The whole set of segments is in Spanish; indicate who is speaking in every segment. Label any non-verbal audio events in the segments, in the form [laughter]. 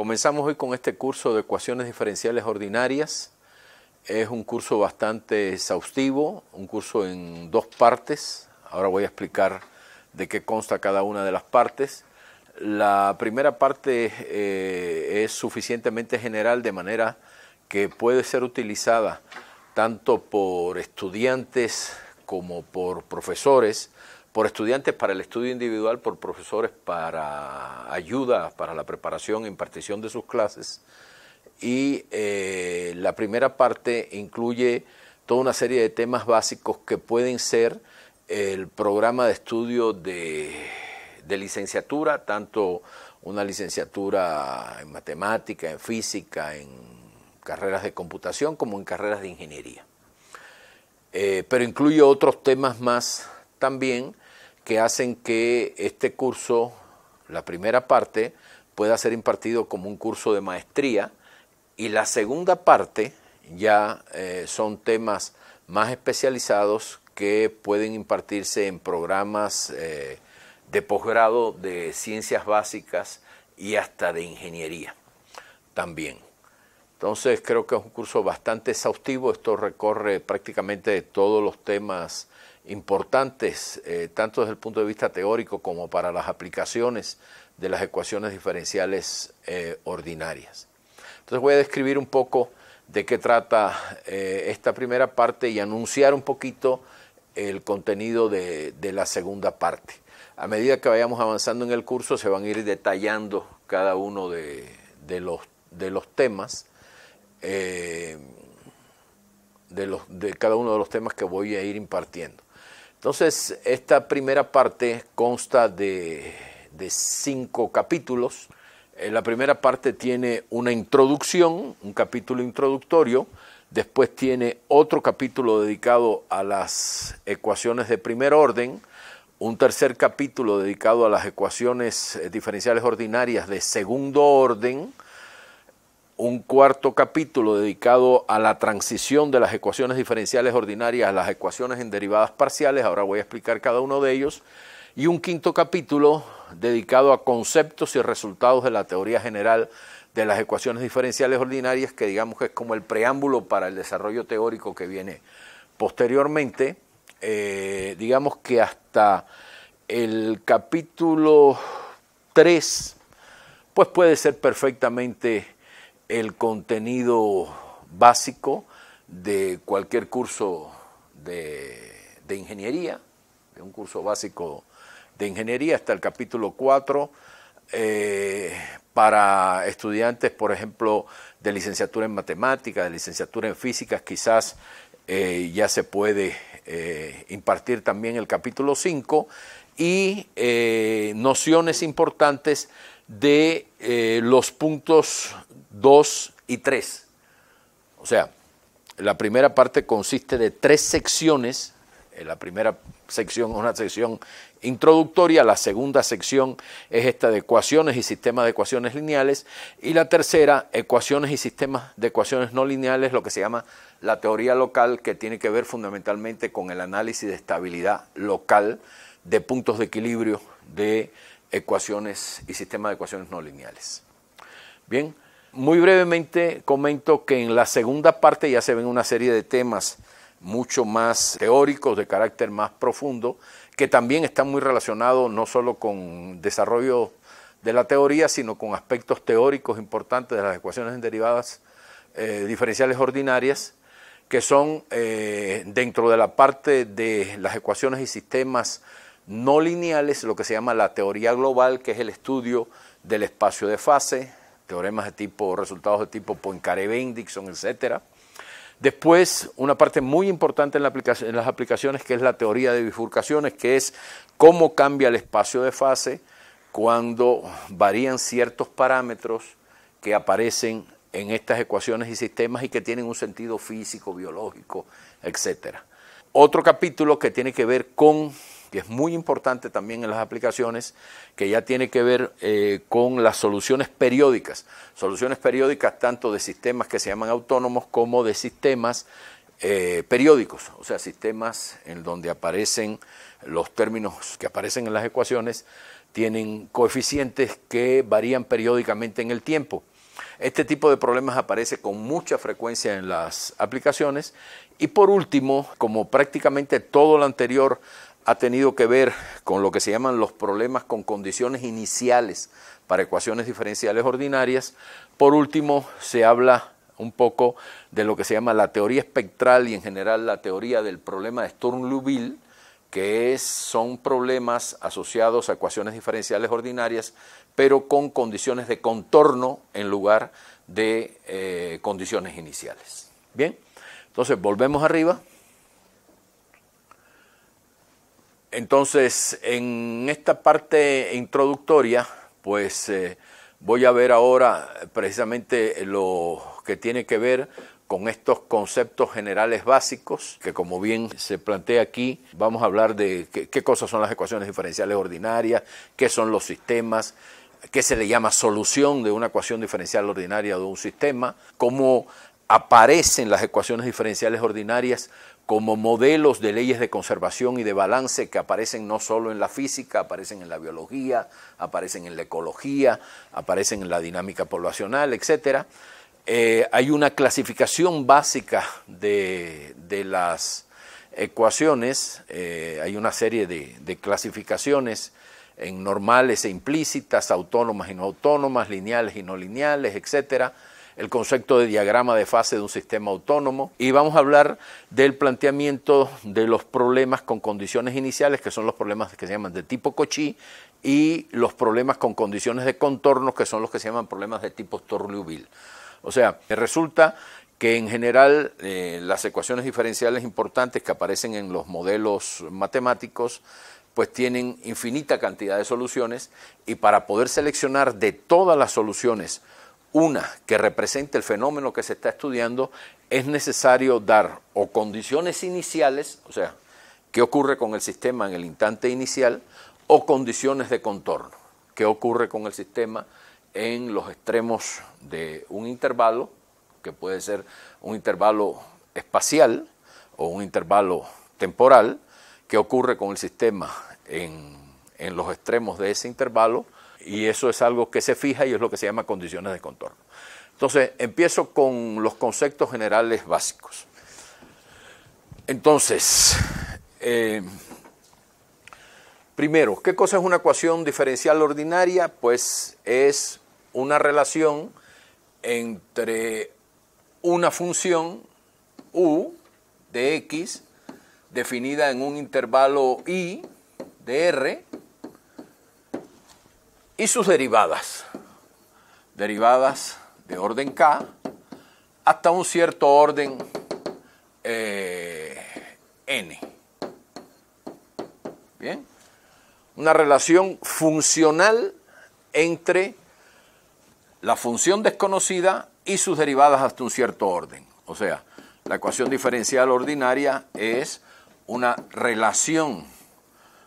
Speaker 1: Comenzamos hoy con este curso de ecuaciones diferenciales ordinarias. Es un curso bastante exhaustivo, un curso en dos partes. Ahora voy a explicar de qué consta cada una de las partes. La primera parte eh, es suficientemente general de manera que puede ser utilizada tanto por estudiantes como por profesores por estudiantes para el estudio individual, por profesores para ayuda para la preparación e impartición de sus clases. Y eh, la primera parte incluye toda una serie de temas básicos que pueden ser el programa de estudio de, licenciatura, tanto una licenciatura en matemática, en física, en carreras de computación como en carreras de ingeniería. Eh, pero incluye otros temas más también que hacen que este curso, la primera parte, pueda ser impartido como un curso de maestría y la segunda parte ya eh, son temas más especializados que pueden impartirse en programas eh, de posgrado de ciencias básicas y hasta de ingeniería también. Entonces creo que es un curso bastante exhaustivo, esto recorre prácticamente todos los temas importantes, eh, tanto desde el punto de vista teórico como para las aplicaciones de las ecuaciones diferenciales eh, ordinarias. Entonces voy a describir un poco de qué trata eh, esta primera parte y anunciar un poquito el contenido de, la segunda parte. A medida que vayamos avanzando en el curso se van a ir detallando cada uno de, los, temas, de cada uno de los temas que voy a ir impartiendo. Entonces, esta primera parte consta de, cinco capítulos. Eh, la primera parte tiene una introducción, un capítulo introductorio, después tiene otro capítulo dedicado a las ecuaciones de primer orden, un tercer capítulo dedicado a las ecuaciones eh, diferenciales ordinarias de segundo orden, un cuarto capítulo dedicado a la transición de las ecuaciones diferenciales ordinarias a las ecuaciones en derivadas parciales, ahora voy a explicar cada uno de ellos, y un quinto capítulo dedicado a conceptos y resultados de la teoría general de las ecuaciones diferenciales ordinarias, que digamos que es como el preámbulo para el desarrollo teórico que viene posteriormente, eh, digamos que hasta el capítulo 3, pues puede ser perfectamente el contenido básico de cualquier curso de, ingeniería, de un curso básico de ingeniería hasta el capítulo 4, eh, para estudiantes, por ejemplo, de licenciatura en matemáticas, de licenciatura en físicas, quizás eh, ya se puede eh, impartir también el capítulo 5 y nociones importantes de eh, los puntos 2 y 3. O sea, la primera parte consiste de tres secciones. Eh, la primera sección es una sección introductoria, la segunda sección es esta de ecuaciones y sistemas de ecuaciones lineales, y la tercera, ecuaciones y sistemas de ecuaciones no lineales, lo que se llama la teoría local, que tiene que ver fundamentalmente con el análisis de estabilidad local de puntos de equilibrio de ecuaciones y sistemas de ecuaciones no lineales. Bien, muy brevemente comento que en la segunda parte ya se ven una serie de temas mucho más teóricos, de carácter más profundo, que también están muy relacionados no solo con desarrollo de la teoría, sino con aspectos teóricos importantes de las ecuaciones en derivadas eh, diferenciales ordinarias, que son eh, dentro de la parte de las ecuaciones y sistemas no lineales, lo que se llama la teoría global, que es el estudio del espacio de fase, teoremas de tipo, resultados de tipo Poincaré-Bendixson, etc. Después, una parte muy importante en, en, las aplicaciones, que es la teoría de bifurcaciones, que es cómo cambia el espacio de fase cuando varían ciertos parámetros que aparecen en estas ecuaciones y sistemas y que tienen un sentido físico, biológico, etc. Otro capítulo que tiene que ver con que es muy importante también en las aplicaciones, que ya tiene que ver eh, con las soluciones periódicas, soluciones periódicas tanto de sistemas que se llaman autónomos como de sistemas eh, periódicos, o sea, sistemas en donde aparecen los términos que aparecen en las ecuaciones, tienen coeficientes que varían periódicamente en el tiempo. Este tipo de problemas aparece con mucha frecuencia en las aplicaciones. Y por último, como prácticamente todo lo anterior ha tenido que ver con lo que se llaman los problemas con condiciones iniciales para ecuaciones diferenciales ordinarias. Por último, se habla un poco de lo que se llama la teoría espectral y en general la teoría del problema de Sturm-Liouville, que son problemas asociados a ecuaciones diferenciales ordinarias, pero con condiciones de contorno en lugar de eh, condiciones iniciales. Bien, entonces volvemos arriba. Entonces, en esta parte introductoria, pues eh, voy a ver ahora precisamente lo que tiene que ver con estos conceptos generales básicos, que como bien se plantea aquí, vamos a hablar de qué, qué cosas son las ecuaciones diferenciales ordinarias, qué son los sistemas, qué se le llama solución de una ecuación diferencial ordinaria de un sistema, cómo aparecen las ecuaciones diferenciales ordinarias como modelos de leyes de conservación y de balance que aparecen no solo en la física, aparecen en la biología, aparecen en la ecología, aparecen en la dinámica poblacional, etc. Eh, hay una clasificación básica de, las ecuaciones, eh, hay una serie de, clasificaciones en normales e implícitas, autónomas y no autónomas, lineales y no lineales, etcétera el concepto de diagrama de fase de un sistema autónomo y vamos a hablar del planteamiento de los problemas con condiciones iniciales, que son los problemas que se llaman de tipo Cochí, y los problemas con condiciones de contorno, que son los que se llaman problemas de tipo Torliouville. O sea, resulta que en general eh, las ecuaciones diferenciales importantes que aparecen en los modelos matemáticos pues tienen infinita cantidad de soluciones y para poder seleccionar de todas las soluciones una que represente el fenómeno que se está estudiando, es necesario dar o condiciones iniciales, o sea, qué ocurre con el sistema en el instante inicial, o condiciones de contorno, qué ocurre con el sistema en los extremos de un intervalo, que puede ser un intervalo espacial o un intervalo temporal, qué ocurre con el sistema en, en los extremos de ese intervalo, y eso es algo que se fija y es lo que se llama condiciones de contorno. Entonces, empiezo con los conceptos generales básicos. Entonces, eh, primero, ¿qué cosa es una ecuación diferencial ordinaria? Pues es una relación entre una función u de x definida en un intervalo i de r y sus derivadas. Derivadas de orden K hasta un cierto orden eh, N. Bien. Una relación funcional entre la función desconocida y sus derivadas hasta un cierto orden. O sea, la ecuación diferencial ordinaria es una relación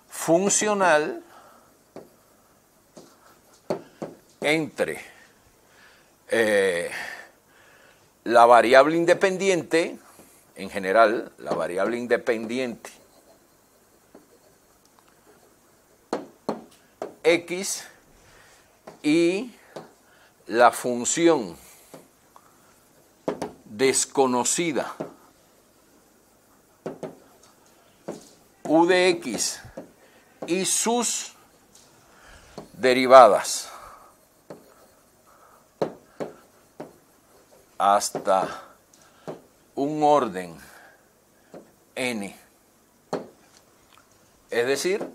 Speaker 1: funcional entre eh, la variable independiente, en general, la variable independiente x y la función desconocida u de x y sus derivadas. hasta un orden n. Es decir,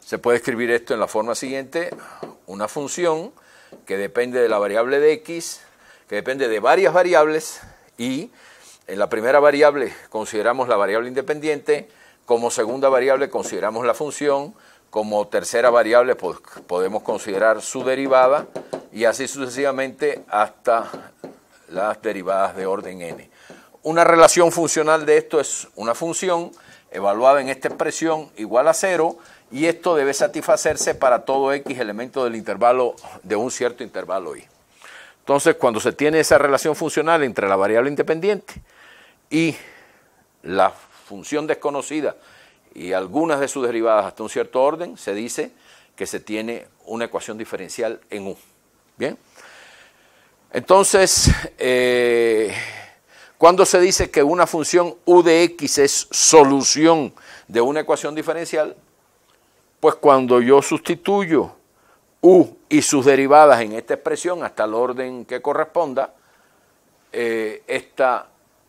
Speaker 1: se puede escribir esto en la forma siguiente, una función que depende de la variable de x, que depende de varias variables y en la primera variable consideramos la variable independiente, como segunda variable consideramos la función, como tercera variable podemos considerar su derivada y así sucesivamente hasta las derivadas de orden n. Una relación funcional de esto es una función evaluada en esta expresión igual a cero y esto debe satisfacerse para todo x elemento del intervalo de un cierto intervalo y. Entonces, cuando se tiene esa relación funcional entre la variable independiente y la función desconocida y algunas de sus derivadas hasta un cierto orden, se dice que se tiene una ecuación diferencial en U. Bien. Entonces, eh, cuando se dice que una función u de x es solución de una ecuación diferencial, pues cuando yo sustituyo u y sus derivadas en esta expresión hasta el orden que corresponda, eh, esta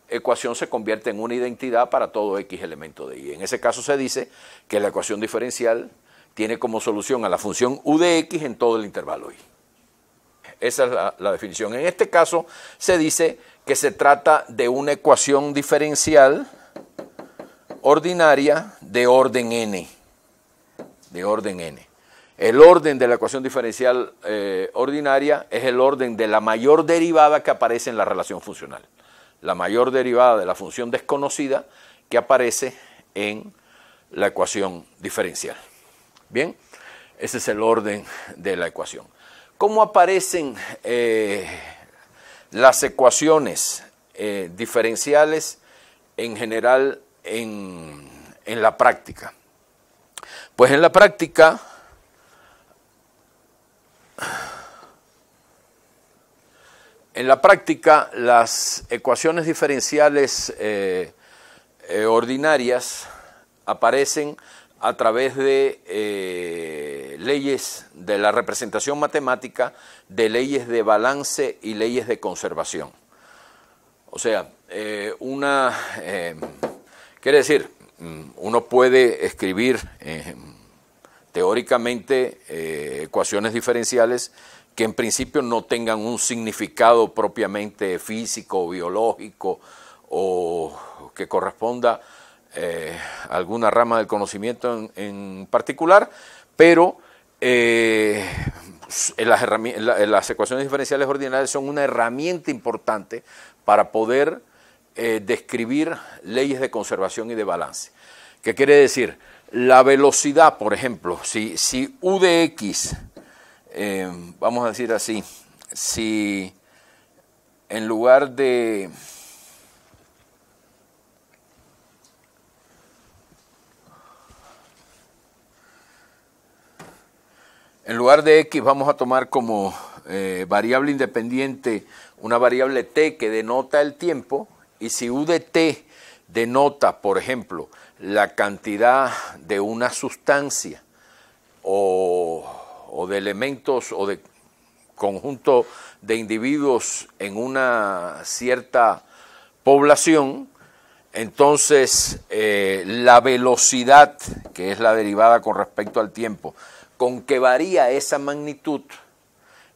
Speaker 1: ecuación se convierte en una identidad para todo x elemento de y. En ese caso se dice que la ecuación diferencial tiene como solución a la función u de x en todo el intervalo y. Esa es la, definición. En este caso se dice que se trata de una ecuación diferencial ordinaria de orden n. De orden n. El orden de la ecuación diferencial eh, ordinaria es el orden de la mayor derivada que aparece en la relación funcional la mayor derivada de la función desconocida que aparece en la ecuación diferencial. Bien, ese es el orden de la ecuación. ¿Cómo aparecen eh, las ecuaciones eh, diferenciales en general en, en la práctica? Pues en la práctica En la práctica, las ecuaciones diferenciales eh, eh, ordinarias aparecen a través de eh, leyes de la representación matemática, de leyes de balance y leyes de conservación. O sea, una... quiere decir, mm, uno puede escribir teóricamente ecuaciones diferenciales que en principio no tengan un significado propiamente físico biológico o que corresponda a eh, alguna rama del conocimiento en, particular, pero eh, las, ecuaciones diferenciales ordinarias son una herramienta importante para poder eh, describir leyes de conservación y de balance. ¿Qué quiere decir? La velocidad, por ejemplo, si, si u de x eh, vamos a decir así, si en lugar de en lugar de x vamos a tomar como eh, variable independiente una variable t que denota el tiempo y si u de t denota, por ejemplo, la cantidad de una sustancia o o de elementos o de conjunto de individuos en una cierta población, entonces eh, la velocidad, que es la derivada con respecto al tiempo, con que varía esa magnitud,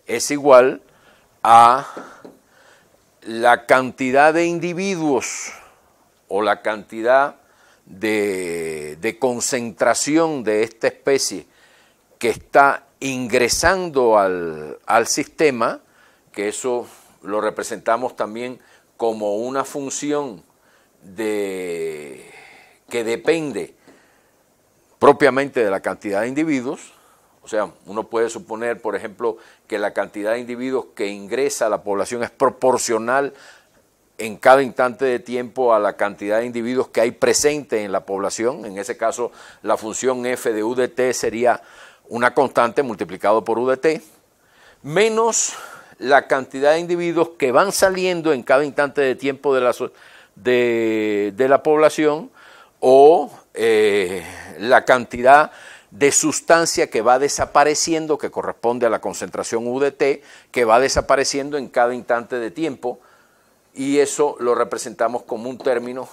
Speaker 1: es igual a la cantidad de individuos o la cantidad de, de concentración de esta especie que está ingresando al, sistema, que eso lo representamos también como una función de, que depende propiamente de la cantidad de individuos. O sea, uno puede suponer, por ejemplo, que la cantidad de individuos que ingresa a la población es proporcional en cada instante de tiempo a la cantidad de individuos que hay presente en la población. En ese caso, la función F de UDT sería una constante multiplicado por UDT, menos la cantidad de individuos que van saliendo en cada instante de tiempo de la, de, la población o eh, la cantidad de sustancia que va desapareciendo, que corresponde a la concentración UDT, que va desapareciendo en cada instante de tiempo, y eso lo representamos como un término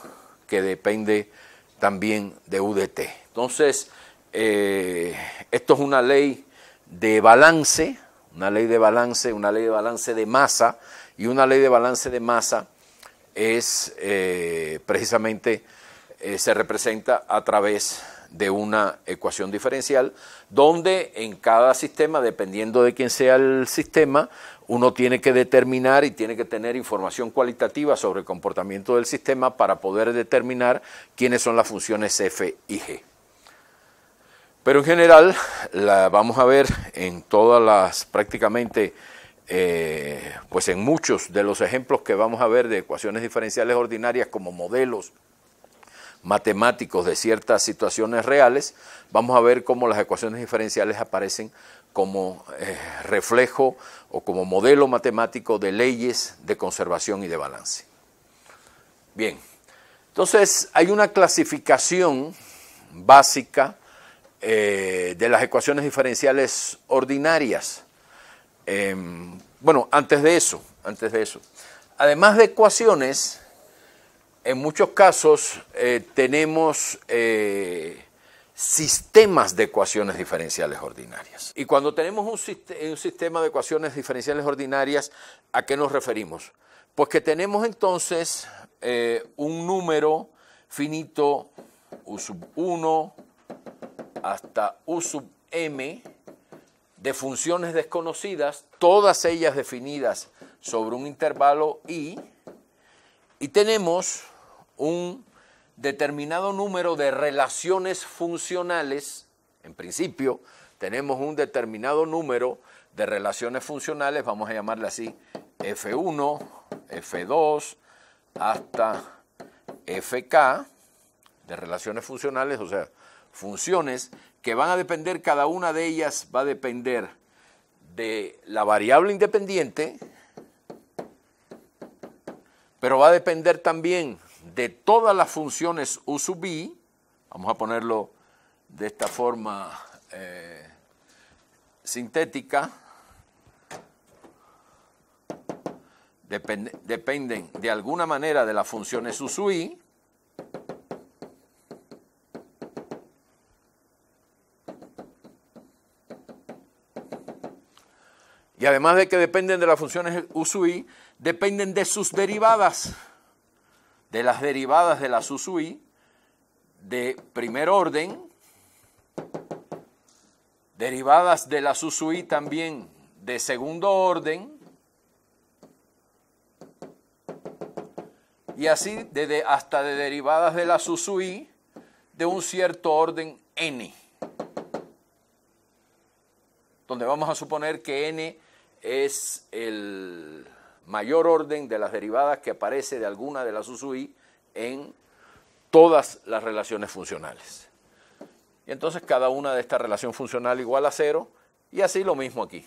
Speaker 1: que depende también de UDT. Entonces, eh, esto es una ley de balance, una ley de balance, una ley de balance de masa, y una ley de balance de masa es eh, precisamente, eh, se representa a través de una ecuación diferencial, donde en cada sistema, dependiendo de quién sea el sistema, uno tiene que determinar y tiene que tener información cualitativa sobre el comportamiento del sistema para poder determinar quiénes son las funciones f y g. Pero en general la vamos a ver en todas las prácticamente, eh, pues en muchos de los ejemplos que vamos a ver de ecuaciones diferenciales ordinarias como modelos matemáticos de ciertas situaciones reales, vamos a ver cómo las ecuaciones diferenciales aparecen como eh, reflejo o como modelo matemático de leyes de conservación y de balance. Bien, entonces hay una clasificación básica eh, de las ecuaciones diferenciales ordinarias. Em, bueno, antes de eso, antes de eso. Además de ecuaciones, en muchos casos eh, tenemos eh, sistemas de ecuaciones diferenciales ordinarias. Y cuando tenemos un, sistema de ecuaciones diferenciales ordinarias, ¿a qué nos referimos? Pues que tenemos entonces un número finito, U 1, hasta U sub m de funciones desconocidas, todas ellas definidas sobre un intervalo i, y tenemos un determinado número de relaciones funcionales, en principio tenemos un determinado número de relaciones funcionales, vamos a llamarle así F1, F2, hasta FK, de relaciones funcionales, o sea, funciones que van a depender, cada una de ellas va a depender de la variable independiente, pero va a depender también de todas las funciones U sub i, vamos a ponerlo de esta forma eh, sintética, dependen de alguna manera de las funciones U sub i, Y además de que dependen de las funciones u, i, dependen de sus derivadas, de las derivadas de las i, de primer orden, derivadas de las i también de segundo orden, y así desde hasta de derivadas de las i de un cierto orden n, donde vamos a suponer que n es el mayor orden de las derivadas que aparece de alguna de las USUI en todas las relaciones funcionales. Y entonces cada una de estas relación funcional igual a cero, y así lo mismo aquí.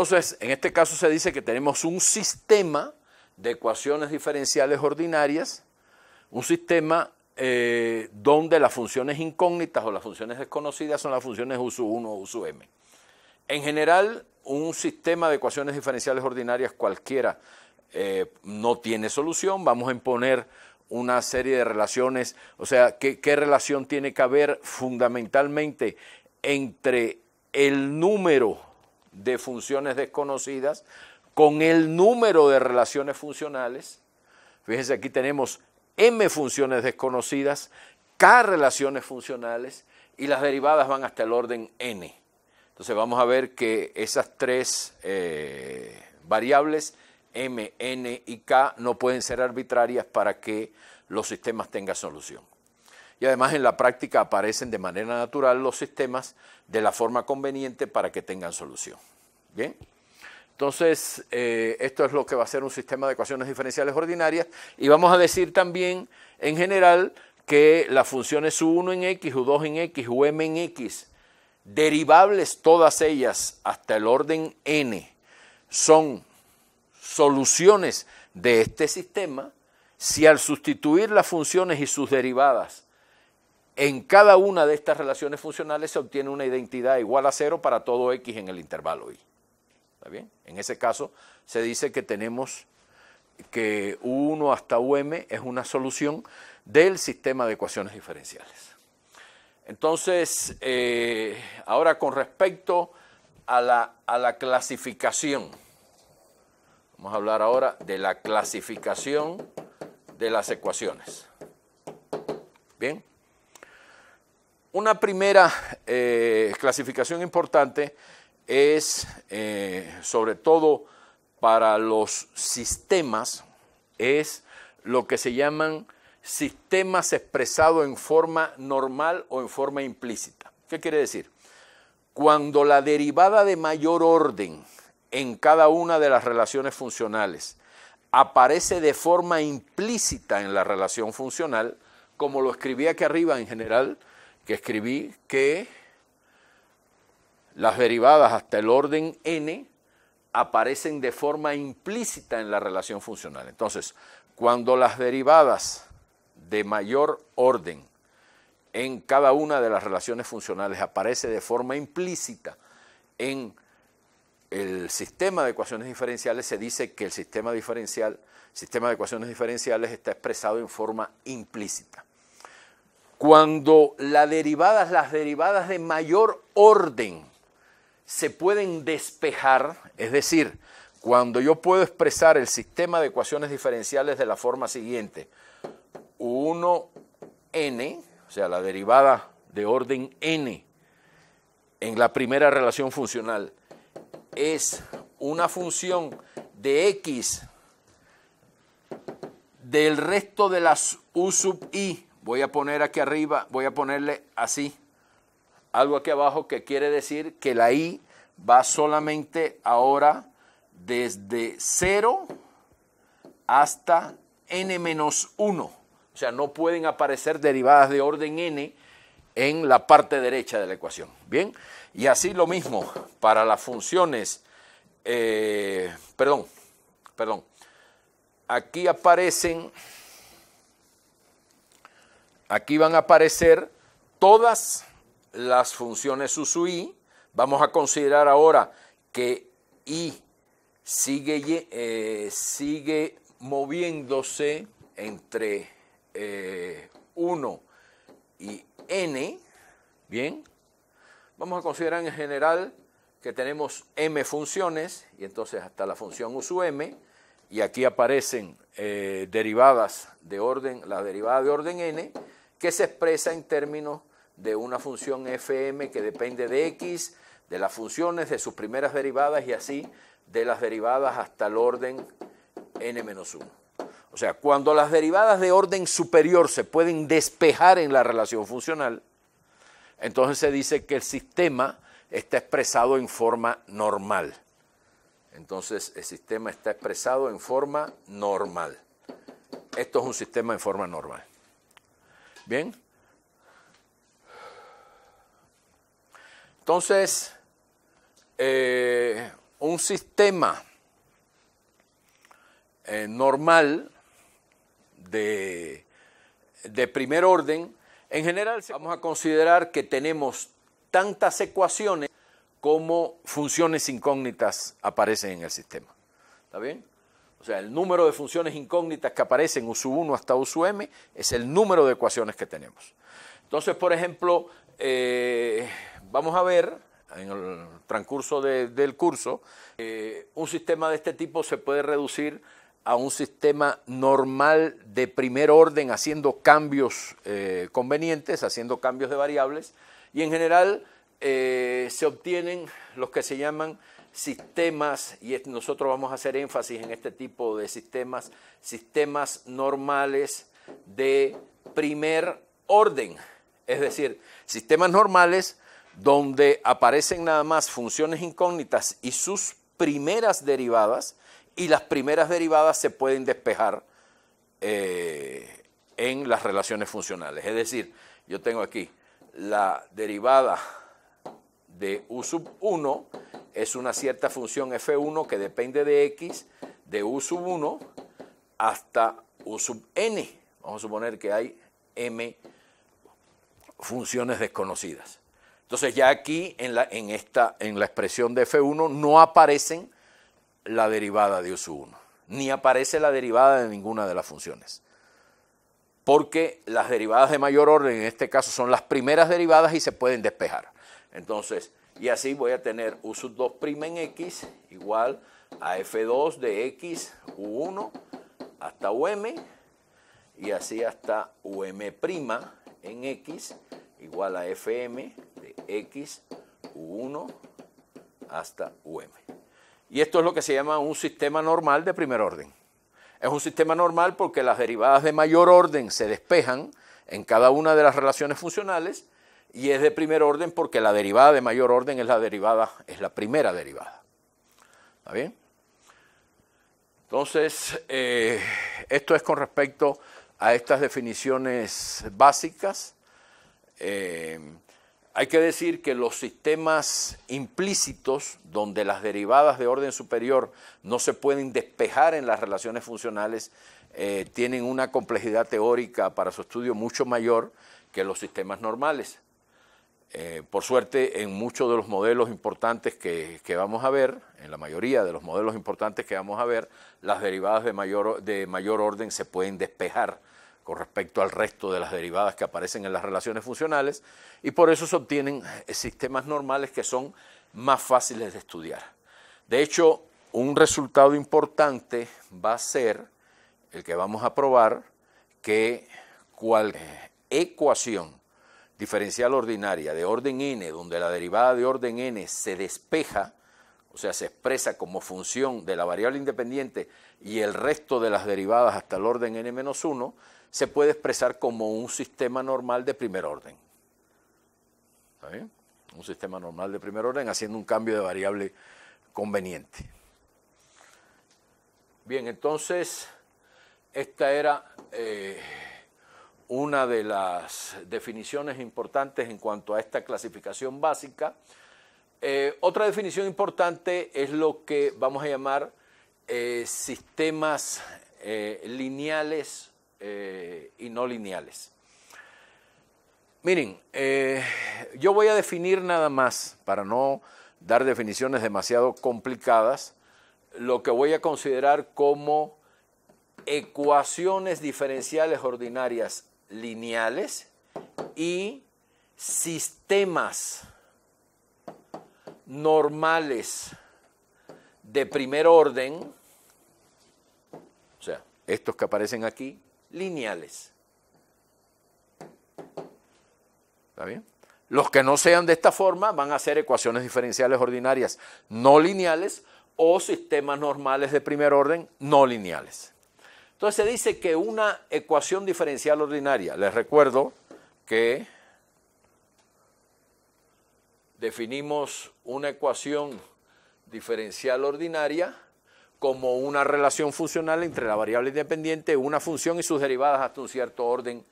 Speaker 1: Entonces, en este caso se dice que tenemos un sistema de ecuaciones diferenciales ordinarias, un sistema eh, donde las funciones incógnitas o las funciones desconocidas son las funciones U 1 o Um. En general, un sistema de ecuaciones diferenciales ordinarias cualquiera eh, no tiene solución. Vamos a imponer una serie de relaciones, o sea, ¿qué, qué relación tiene que haber fundamentalmente entre el número de funciones desconocidas con el número de relaciones funcionales. Fíjense, aquí tenemos m funciones desconocidas, k relaciones funcionales y las derivadas van hasta el orden n. Entonces vamos a ver que esas tres eh, variables, m, n y k, no pueden ser arbitrarias para que los sistemas tengan solución y además en la práctica aparecen de manera natural los sistemas de la forma conveniente para que tengan solución. ¿Bien? Entonces, eh, esto es lo que va a ser un sistema de ecuaciones diferenciales ordinarias y vamos a decir también en general que las funciones u1 en x, u2 en x, um en x, derivables todas ellas hasta el orden n, son soluciones de este sistema si al sustituir las funciones y sus derivadas en cada una de estas relaciones funcionales se obtiene una identidad igual a cero para todo x en el intervalo y. ¿Está bien? En ese caso se dice que tenemos que U1 hasta UM es una solución del sistema de ecuaciones diferenciales. Entonces, eh, ahora con respecto a la clasificación, vamos a hablar ahora de la clasificación de las ecuaciones. Bien, una primera eh, clasificación importante es, eh, sobre todo para los sistemas, es lo que se llaman sistemas expresados en forma normal o en forma implícita. ¿Qué quiere decir? Cuando la derivada de mayor orden en cada una de las relaciones funcionales aparece de forma implícita en la relación funcional, como lo escribí aquí arriba en general, que escribí que las derivadas hasta el orden n aparecen de forma implícita en la relación funcional. Entonces, cuando las derivadas de mayor orden en cada una de las relaciones funcionales aparece de forma implícita en el sistema de ecuaciones diferenciales, se dice que el sistema diferencial, sistema de ecuaciones diferenciales está expresado en forma implícita cuando las derivadas, las derivadas de mayor orden se pueden despejar, es decir, cuando yo puedo expresar el sistema de ecuaciones diferenciales de la forma siguiente, 1n, o sea, la derivada de orden n en la primera relación funcional, es una función de x del resto de las u sub i voy a poner aquí arriba, voy a ponerle así, algo aquí abajo que quiere decir que la I va solamente ahora desde 0 hasta n-1. O sea, no pueden aparecer derivadas de orden n en la parte derecha de la ecuación. Bien, y así lo mismo para las funciones, eh, perdón, perdón, aquí aparecen Aquí van a aparecer todas las funciones I. Vamos a considerar ahora que I sigue, eh, sigue moviéndose entre 1 eh, y n, ¿bien? Vamos a considerar en general que tenemos m funciones, y entonces hasta la función u m, y aquí aparecen eh, derivadas de orden, la derivada de orden n, que se expresa en términos de una función fm que depende de x, de las funciones, de sus primeras derivadas y así de las derivadas hasta el orden n-1. O sea, cuando las derivadas de orden superior se pueden despejar en la relación funcional, entonces se dice que el sistema está expresado en forma normal. Entonces el sistema está expresado en forma normal. Esto es un sistema en forma normal. Bien. Entonces, eh, un sistema eh, normal de, de primer orden, en general vamos a considerar que tenemos tantas ecuaciones como funciones incógnitas aparecen en el sistema. ¿Está bien? O sea, el número de funciones incógnitas que aparecen u 1 hasta UM m es el número de ecuaciones que tenemos. Entonces, por ejemplo, eh, vamos a ver en el transcurso del curso, eh, un sistema de este tipo se puede reducir a un sistema normal de primer orden haciendo cambios eh, convenientes, haciendo cambios de variables, y en general se obtienen los que se llaman sistemas, y nosotros vamos a hacer énfasis en este tipo de sistemas, sistemas normales de primer orden, es decir, sistemas normales donde aparecen nada más funciones incógnitas y sus primeras derivadas, y las primeras derivadas se pueden despejar eh, en las relaciones funcionales. Es decir, yo tengo aquí la derivada de U sub 1 es una cierta función f1 que depende de x de u 1 hasta u sub n. Vamos a suponer que hay m funciones desconocidas. Entonces ya aquí en la, en esta, en la expresión de f1 no aparecen la derivada de u 1, ni aparece la derivada de ninguna de las funciones. Porque las derivadas de mayor orden en este caso son las primeras derivadas y se pueden despejar. Entonces, y así voy a tener u sub 2' en x igual a f2 de x u1 hasta um y así hasta um' en x igual a fm de x u1 hasta um. Y esto es lo que se llama un sistema normal de primer orden. Es un sistema normal porque las derivadas de mayor orden se despejan en cada una de las relaciones funcionales y es de primer orden porque la derivada de mayor orden es la derivada, es la primera derivada. ¿Está bien? Entonces, eh, esto es con respecto a estas definiciones básicas. Eh, hay que decir que los sistemas implícitos, donde las derivadas de orden superior no se pueden despejar en las relaciones funcionales, eh, tienen una complejidad teórica para su estudio mucho mayor que los sistemas normales. Eh, por suerte, en muchos de los modelos importantes que, vamos a ver, en la mayoría de los modelos importantes que vamos a ver, las derivadas de mayor, de mayor orden se pueden despejar con respecto al resto de las derivadas que aparecen en las relaciones funcionales y por eso se obtienen eh, sistemas normales que son más fáciles de estudiar. De hecho, un resultado importante va a ser el que vamos a probar que cualquier eh, ecuación diferencial ordinaria de orden n, donde la derivada de orden n se despeja, o sea, se expresa como función de la variable independiente y el resto de las derivadas hasta el orden n-1, menos se puede expresar como un sistema normal de primer orden. Un sistema normal de primer orden haciendo un cambio de variable conveniente. Bien, entonces, esta era... Eh, una de las definiciones importantes en cuanto a esta clasificación básica. Eh, otra definición importante es lo que vamos a llamar eh, sistemas eh, lineales y no lineales. Miren, yo voy a definir nada más, para no dar definiciones demasiado complicadas, lo que voy a considerar como ecuaciones diferenciales ordinarias lineales y sistemas normales de primer orden, o sea, estos que aparecen aquí, lineales. ¿Está bien? Los que no sean de esta forma van a ser ecuaciones diferenciales ordinarias no lineales o sistemas normales de primer orden no lineales. Entonces se dice que una ecuación diferencial ordinaria, les recuerdo que definimos una ecuación diferencial ordinaria como una relación funcional entre la variable independiente, una función y sus derivadas hasta un cierto orden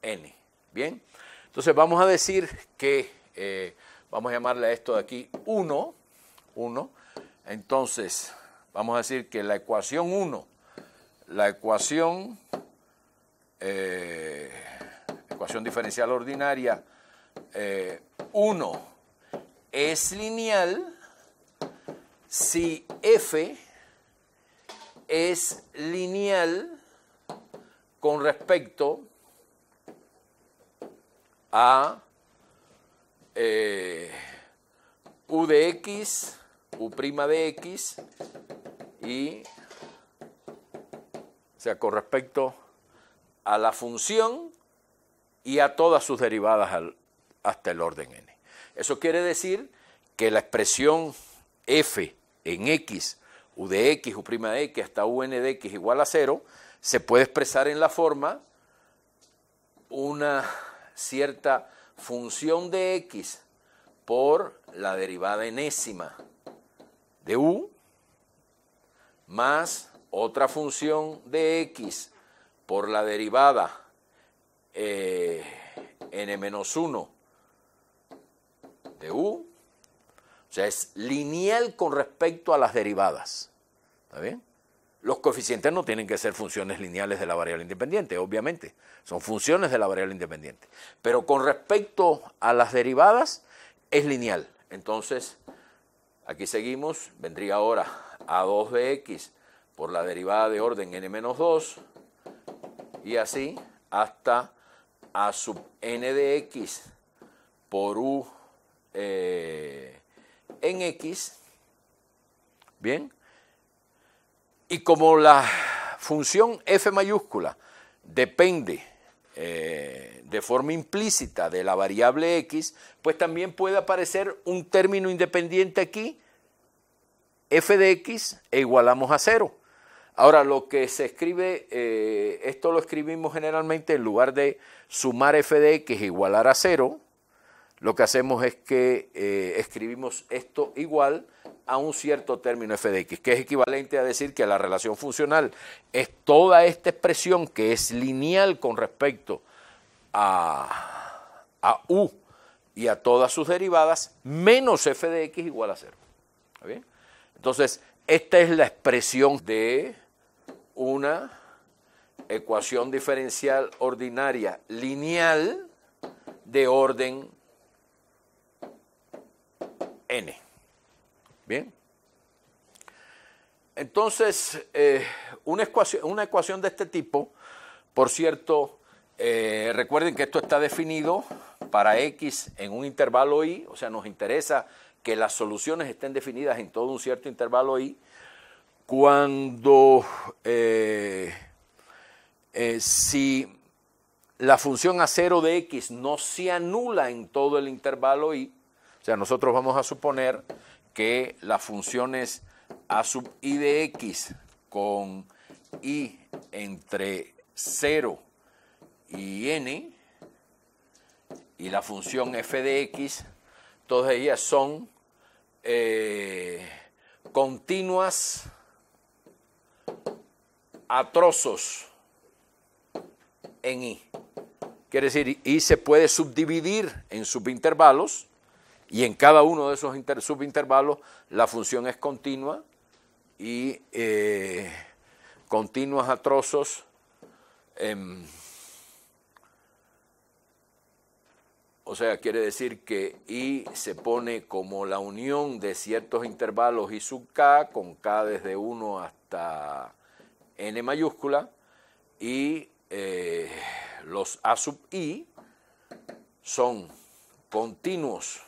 Speaker 1: n. Bien, entonces vamos a decir que, eh, vamos a llamarle a esto de aquí 1, 1, entonces vamos a decir que la ecuación 1 la ecuación, eh, ecuación diferencial ordinaria 1 eh, es lineal si f es lineal con respecto a eh, u de x, u' prima de x y con respecto a la función y a todas sus derivadas hasta el orden n. Eso quiere decir que la expresión f en x, u de x, u' prima de x hasta n de x igual a 0, se puede expresar en la forma una cierta función de x por la derivada enésima de u más otra función de x por la derivada eh, n-1 de u, o sea, es lineal con respecto a las derivadas. ¿Está bien? Los coeficientes no tienen que ser funciones lineales de la variable independiente, obviamente. Son funciones de la variable independiente. Pero con respecto a las derivadas, es lineal. Entonces, aquí seguimos. Vendría ahora a2 de x por la derivada de orden n-2 y así hasta a sub n de x por u eh, en x. Bien. Y como la función f mayúscula depende eh, de forma implícita de la variable x, pues también puede aparecer un término independiente aquí, f de x e igualamos a cero. Ahora, lo que se escribe, eh, esto lo escribimos generalmente en lugar de sumar f que es igualar a cero, lo que hacemos es que eh, escribimos esto igual a un cierto término f x, que es equivalente a decir que la relación funcional es toda esta expresión que es lineal con respecto a, u y a todas sus derivadas, menos f x igual a cero. ¿Está bien? Entonces, esta es la expresión de una ecuación diferencial ordinaria lineal de orden n. Bien. Entonces, eh, una, ecuación, de este tipo, por cierto, eh, recuerden que esto está definido para x en un intervalo y, o sea, nos interesa que las soluciones estén definidas en todo un cierto intervalo y, cuando eh, eh, si la función a 0 de x no se anula en todo el intervalo y, o sea, nosotros vamos a suponer que las funciones a sub i de x con i entre 0 y n y la función f de x, todas ellas son eh, continuas a trozos en I. Quiere decir, I se puede subdividir en subintervalos y en cada uno de esos subintervalos la función es continua y eh, continuas a trozos. o sea, quiere decir que I se pone como la unión de ciertos intervalos y sub K con K desde 1 hasta hasta n mayúscula y eh, los a sub i son continuos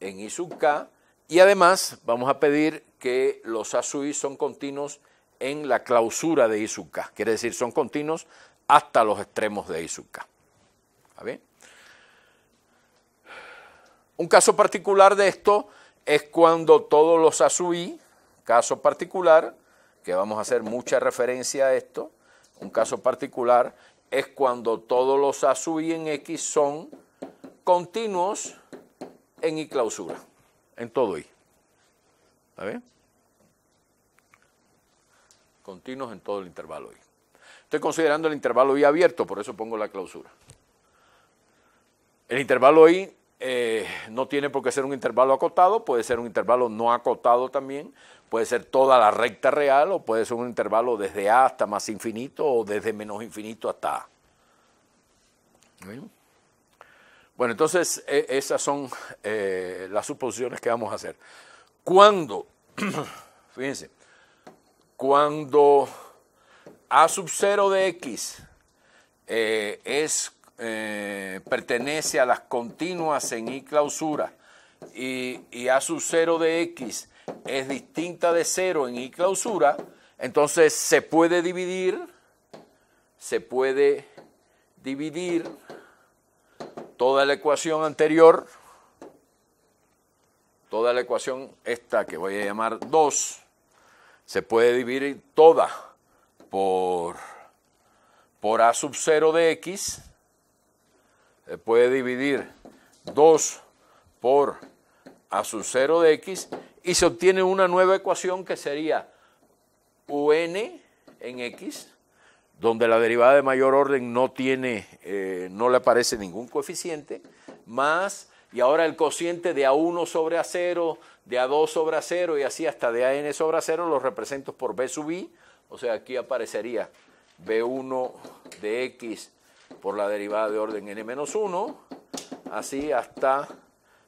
Speaker 1: en i sub k y además vamos a pedir que los a sub i son continuos en la clausura de i sub k, quiere decir son continuos hasta los extremos de i sub k. Un caso particular de esto es cuando todos los a Y, caso particular, que vamos a hacer mucha referencia a esto, un caso particular, es cuando todos los a i en X son continuos en I clausura, en todo I. ¿Está bien? Continuos en todo el intervalo I. Estoy considerando el intervalo I abierto, por eso pongo la clausura. El intervalo I eh, no tiene por qué ser un intervalo acotado, puede ser un intervalo no acotado también, puede ser toda la recta real o puede ser un intervalo desde A hasta más infinito o desde menos infinito hasta A. Bueno, entonces e, esas son eh, las suposiciones que vamos a hacer. Cuando, [clears throat] fíjense, cuando A sub 0 de X eh, es eh, pertenece a las continuas en y clausura y, A sub 0 de X es distinta de 0 en y clausura, entonces se puede dividir, se puede dividir toda la ecuación anterior, toda la ecuación esta que voy a llamar 2, se puede dividir toda por, por A sub 0 de X, se eh, puede dividir 2 por a sub 0 de x y se obtiene una nueva ecuación que sería un en x, donde la derivada de mayor orden no tiene, eh, no le aparece ningún coeficiente, más, y ahora el cociente de a1 sobre a0, de a2 sobre a0 y así hasta de n sobre a0 los represento por b sub i, o sea, aquí aparecería b1 de x por la derivada de orden n-1, así hasta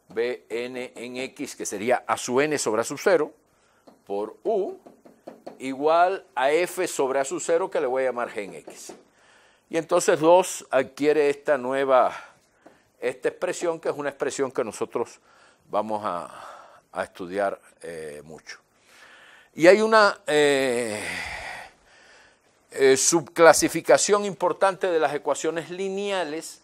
Speaker 1: bn en x, que sería a su n sobre a sub 0, por u, igual a f sobre a sub 0, que le voy a llamar g en x. Y entonces 2 adquiere esta nueva, esta expresión, que es una expresión que nosotros vamos a, estudiar eh, mucho. Y hay una... Eh, eh, subclasificación importante de las ecuaciones lineales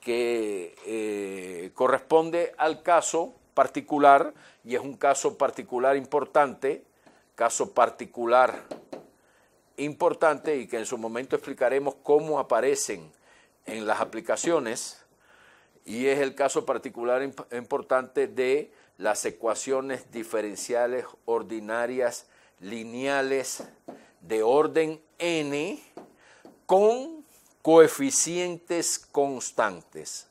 Speaker 1: que eh, corresponde al caso particular y es un caso particular importante, caso particular importante y que en su momento explicaremos cómo aparecen en las aplicaciones y es el caso particular importante de las ecuaciones diferenciales ordinarias lineales de orden n con coeficientes constantes.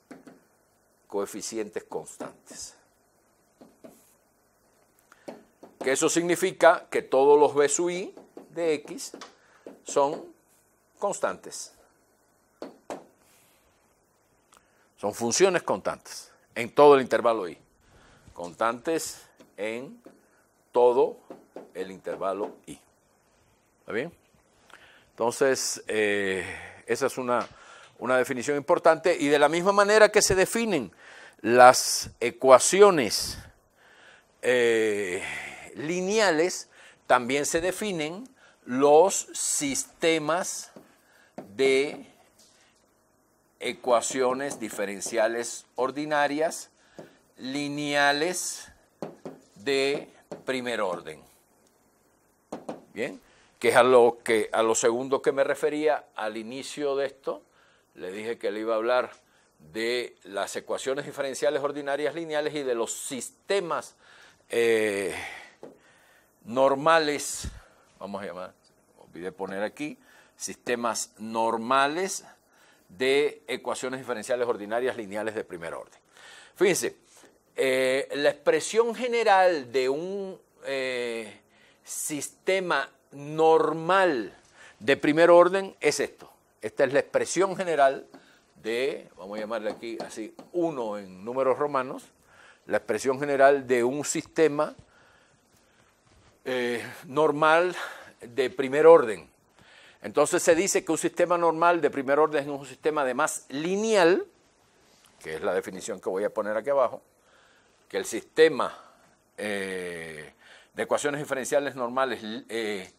Speaker 1: Coeficientes constantes. Que eso significa que todos los B sub i de x son constantes. Son funciones constantes en todo el intervalo i. Constantes en todo el intervalo i. ¿Está bien? Entonces, eh, esa es una, definición importante. Y de la misma manera que se definen las ecuaciones eh, lineales, también se definen los sistemas de ecuaciones diferenciales ordinarias lineales de primer orden. Bien, que es a lo, que, a segundo que me refería al inicio de esto, le dije que le iba a hablar de las ecuaciones diferenciales ordinarias lineales y de los sistemas eh, normales, vamos a llamar, olvidé poner aquí, sistemas normales de ecuaciones diferenciales ordinarias lineales de primer orden. Fíjense, eh, la expresión general de un eh, sistema normal de primer orden es esto. Esta es la expresión general de, vamos a llamarle aquí así, uno en números romanos, la expresión general de un sistema eh, normal de primer orden. Entonces se dice que un sistema normal de primer orden es un sistema de más lineal, que es la definición que voy a poner aquí abajo, que el sistema eh, de ecuaciones diferenciales normales eh,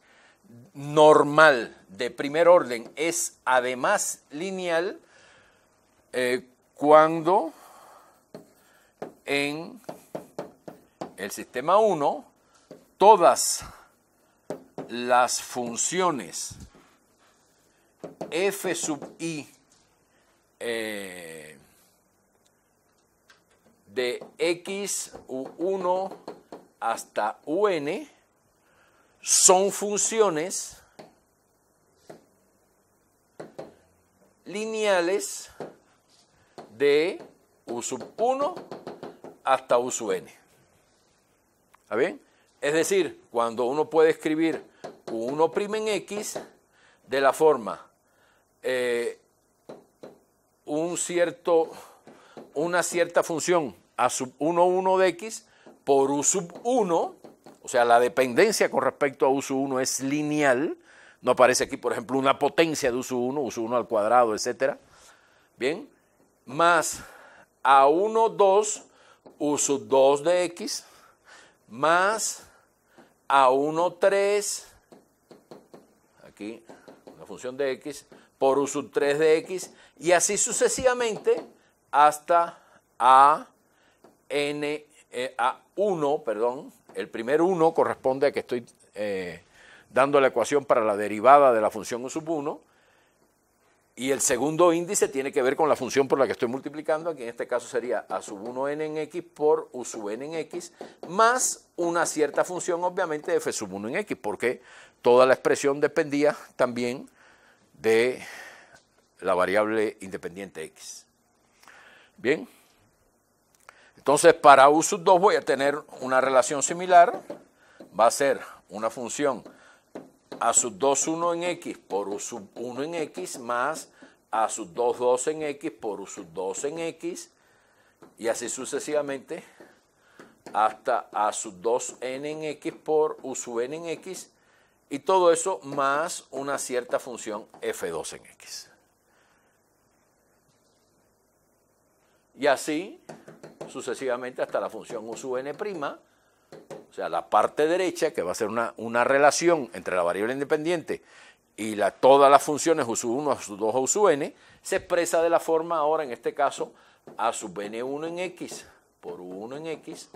Speaker 1: normal de primer orden es además lineal eh, cuando en el sistema 1 todas las funciones f sub i eh, de x u1 hasta un son funciones lineales de u sub 1 hasta u sub n. ¿Está bien? Es decir, cuando uno puede escribir u1' en x de la forma eh, un cierto, una cierta función a sub 1, 1 de x por u sub 1 o sea, la dependencia con respecto a uso 1 es lineal. No aparece aquí, por ejemplo, una potencia de u 1, uso 1 al cuadrado, etc. Bien, más A1, 2, uso 2 de X, más A1, 3, aquí, una función de X, por uso 3 de X, y así sucesivamente hasta A, N, eh, A1, perdón, el primer 1 corresponde a que estoy eh, dando la ecuación para la derivada de la función u sub 1 y el segundo índice tiene que ver con la función por la que estoy multiplicando, aquí en este caso sería a sub 1n en x por u sub n en x, más una cierta función, obviamente, de f sub 1 en x, porque toda la expresión dependía también de la variable independiente x. Bien. Entonces, para U sub 2 voy a tener una relación similar. Va a ser una función a sub 2, 1 en x por U sub 1 en x más a sub 2, 2 en x por U sub 2 en x y así sucesivamente hasta a sub 2n en x por u sub n en x y todo eso más una cierta función f2 en x. Y así sucesivamente hasta la función U sub n prima, o sea, la parte derecha, que va a ser una, relación entre la variable independiente y la, todas las funciones U sub 1, U sub 2, U sub n, se expresa de la forma ahora, en este caso, A sub n1 en x por U1 en x,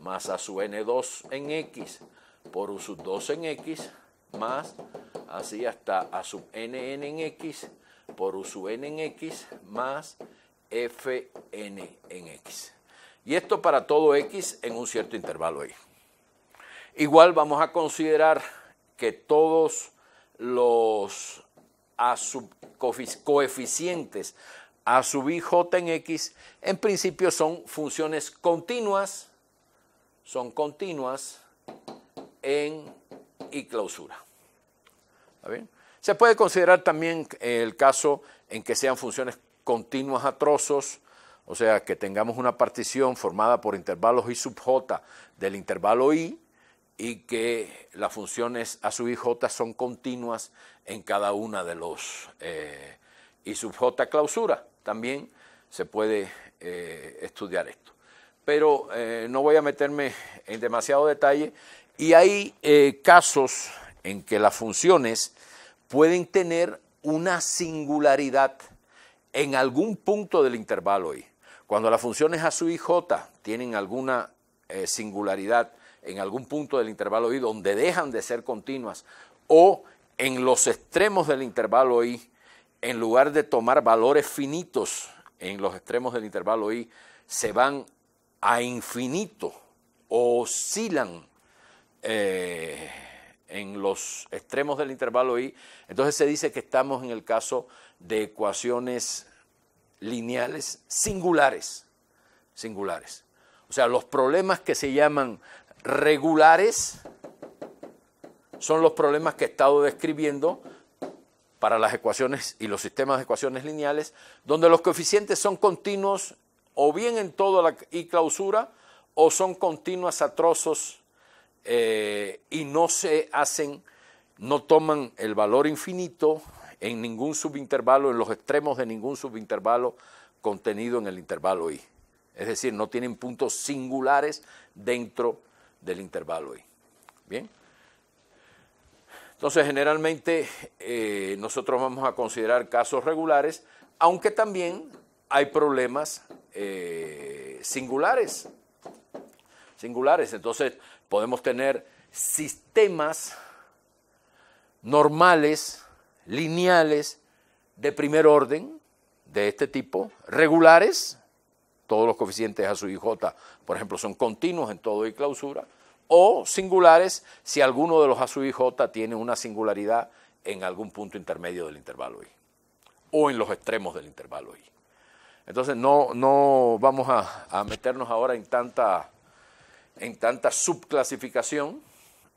Speaker 1: más A sub n2 en x por U sub 2 en x, más así hasta A sub n en x por U sub n en x, más fn en x. Y esto para todo X en un cierto intervalo Y. Igual vamos a considerar que todos los a coeficientes a sub i j en x en principio son funciones continuas, son continuas en y clausura. Se puede considerar también el caso en que sean funciones continuas a trozos o sea, que tengamos una partición formada por intervalos I sub j del intervalo i y que las funciones a sub i j son continuas en cada una de los eh, i sub j clausura. También se puede eh, estudiar esto. Pero eh, no voy a meterme en demasiado detalle. Y hay casos en que las funciones pueden tener una singularidad en algún punto del intervalo i. Cuando las funciones a su y j tienen alguna eh, singularidad en algún punto del intervalo i donde dejan de ser continuas o en los extremos del intervalo i, en lugar de tomar valores finitos en los extremos del intervalo i, se van a infinito o oscilan eh, en los extremos del intervalo i. Entonces se dice que estamos en el caso de ecuaciones lineales singulares, singulares. O sea, los problemas que se llaman regulares son los problemas que he estado describiendo para las ecuaciones y los sistemas de ecuaciones lineales, donde los coeficientes son continuos o bien en toda la y clausura o son continuas a trozos eh, y no se hacen, no toman el valor infinito en ningún subintervalo, en los extremos de ningún subintervalo contenido en el intervalo I. Es decir, no tienen puntos singulares dentro del intervalo I. Bien. Entonces, generalmente eh, nosotros vamos a considerar casos regulares, aunque también hay problemas eh, singulares. Singulares. Entonces, podemos tener sistemas normales lineales de primer orden de este tipo, regulares, todos los coeficientes a sub y j, por ejemplo, son continuos en todo y clausura, o singulares si alguno de los a sub y j tiene una singularidad en algún punto intermedio del intervalo i, o en los extremos del intervalo i. Entonces no, no vamos a, meternos ahora en tanta, en tanta subclasificación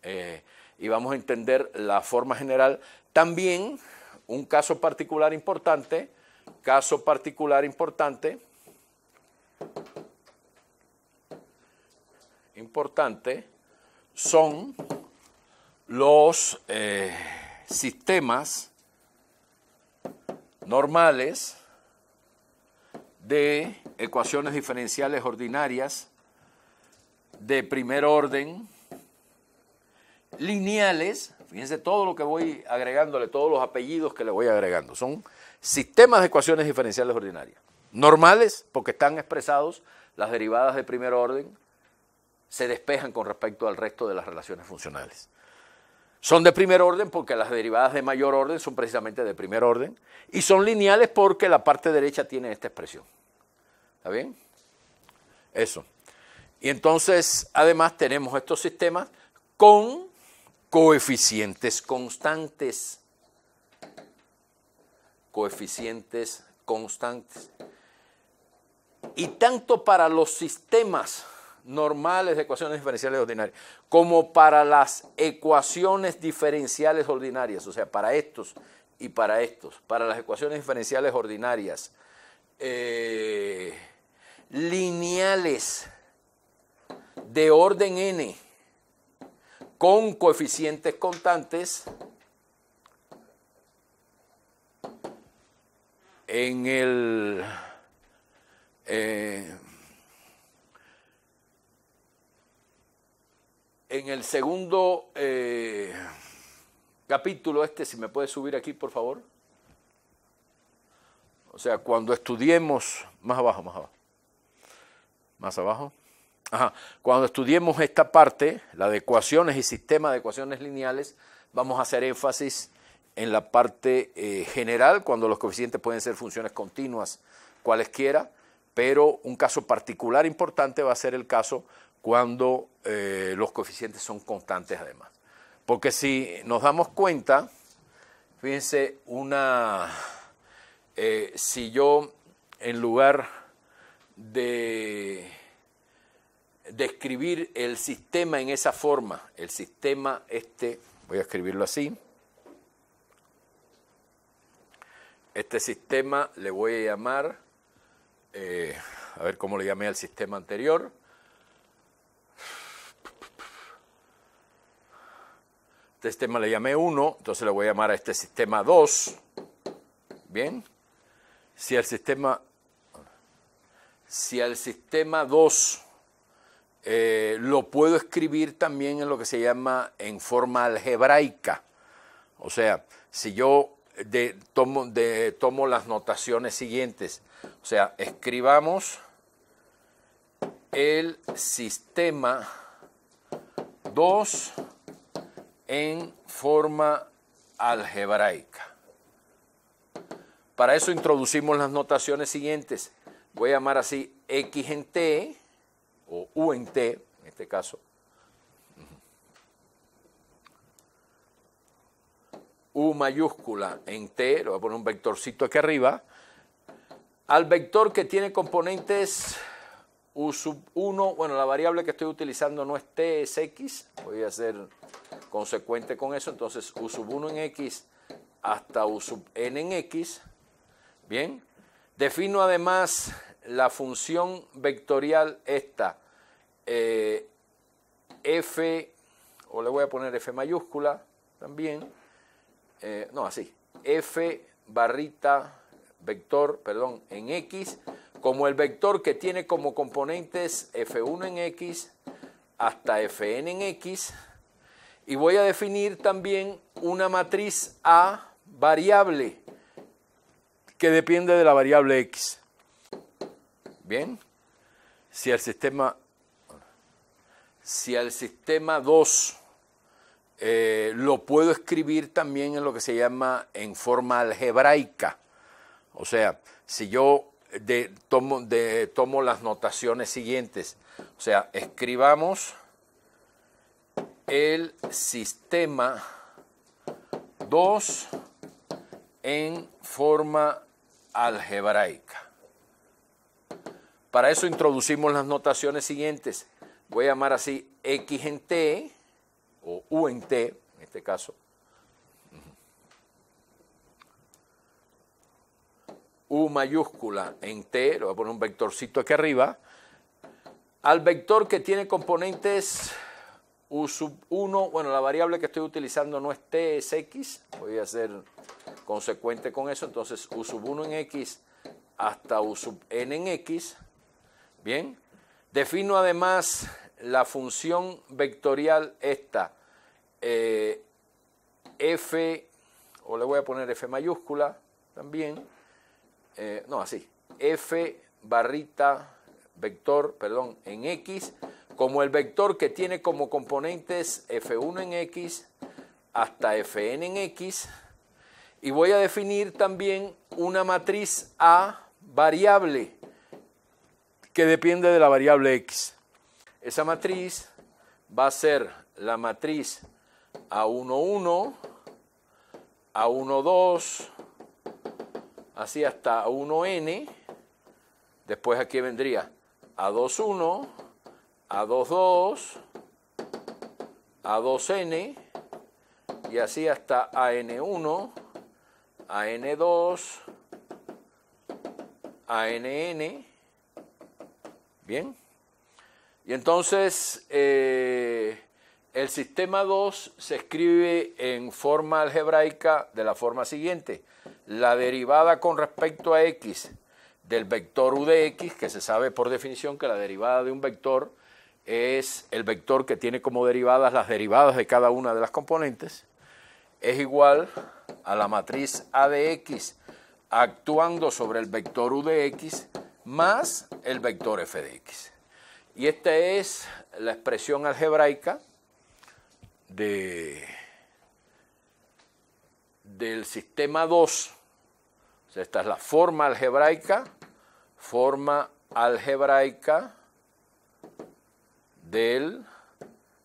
Speaker 1: eh, y vamos a entender la forma general también un caso particular importante, caso particular importante, importante, son los eh, sistemas normales de ecuaciones diferenciales ordinarias de primer orden, lineales, Fíjense todo lo que voy agregándole, todos los apellidos que le voy agregando. Son sistemas de ecuaciones diferenciales ordinarias. Normales, porque están expresados las derivadas de primer orden, se despejan con respecto al resto de las relaciones funcionales. Son de primer orden porque las derivadas de mayor orden son precisamente de primer orden y son lineales porque la parte derecha tiene esta expresión. ¿Está bien? Eso. Y entonces, además, tenemos estos sistemas con coeficientes constantes. Coeficientes constantes. Y tanto para los sistemas normales de ecuaciones diferenciales ordinarias como para las ecuaciones diferenciales ordinarias, o sea, para estos y para estos, para las ecuaciones diferenciales ordinarias, eh, lineales de orden n, con coeficientes constantes en el eh, en el segundo eh, capítulo este, si me puede subir aquí, por favor. O sea, cuando estudiemos, más abajo, más abajo. Más abajo. Ajá. Cuando estudiemos esta parte, la de ecuaciones y sistema de ecuaciones lineales, vamos a hacer énfasis en la parte eh, general, cuando los coeficientes pueden ser funciones continuas, cualesquiera, pero un caso particular importante va a ser el caso cuando eh, los coeficientes son constantes además. Porque si nos damos cuenta, fíjense, una, eh, si yo en lugar de describir el sistema en esa forma. El sistema este, voy a escribirlo así. Este sistema le voy a llamar, eh, a ver cómo le llamé al sistema anterior. Este sistema le llamé 1, entonces le voy a llamar a este sistema 2. Bien. Si el sistema si el sistema 2 eh, lo puedo escribir también en lo que se llama en forma algebraica. O sea, si yo tomo, tomo las notaciones siguientes, o sea, escribamos el sistema 2 en forma algebraica. Para eso introducimos las notaciones siguientes. Voy a llamar así X en T, o U en este caso, U mayúscula en T, le voy a poner un vectorcito aquí arriba, al vector que tiene componentes U sub 1, bueno, la variable que estoy utilizando no es T, es X, voy a ser consecuente con eso, entonces U sub 1 en X hasta U sub n en X, bien, defino además la función vectorial esta, eh, f, o le voy a poner f mayúscula también, eh, no, así, f barrita vector, perdón, en x, como el vector que tiene como componentes f1 en x hasta fn en x, y voy a definir también una matriz A variable que depende de la variable X. Bien, si el sistema, si el sistema 2 eh, lo puedo escribir también en lo que se llama en forma algebraica, o sea, si yo de, tomo, de, tomo las notaciones siguientes, o sea, escribamos el sistema 2 en forma algebraica. Para eso introducimos las notaciones siguientes. Voy a llamar así X en T o U en T, en este caso. U mayúscula en T, le voy a poner un vectorcito aquí arriba, al vector que tiene componentes U sub 1, bueno, la variable que estoy utilizando no es T, es X, voy a ser consecuente con eso, entonces U sub 1 en X hasta U sub n en X, Bien, defino además la función vectorial esta, eh, f, o le voy a poner f mayúscula también, eh, no así, f barrita vector, perdón, en x, como el vector que tiene como componentes f1 en x hasta fn en x, y voy a definir también una matriz A variable que depende de la variable x. Esa matriz va a ser la matriz A11, a 2 así hasta A1n. Después aquí vendría A21, A22, A2n y así hasta AN1, AN2, ANN Bien. Y entonces eh, el sistema 2 se escribe en forma algebraica de la forma siguiente. La derivada con respecto a x del vector u de x, que se sabe por definición que la derivada de un vector es el vector que tiene como derivadas las derivadas de cada una de las componentes, es igual a la matriz a de x actuando sobre el vector u de x más el vector f de x. Y esta es la expresión algebraica de, del sistema 2. esta es la forma algebraica, forma algebraica del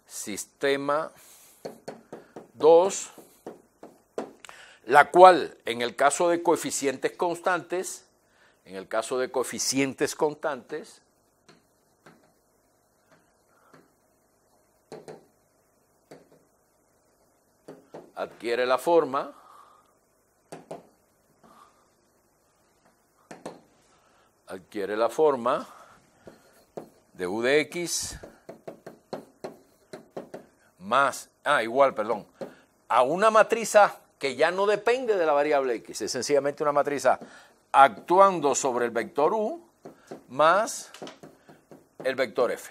Speaker 1: sistema 2, la cual en el caso de coeficientes constantes en el caso de coeficientes constantes, adquiere la forma adquiere la forma de u de x más, ah, igual, perdón, a una matriz que ya no depende de la variable x, es sencillamente una matriz actuando sobre el vector U más el vector F.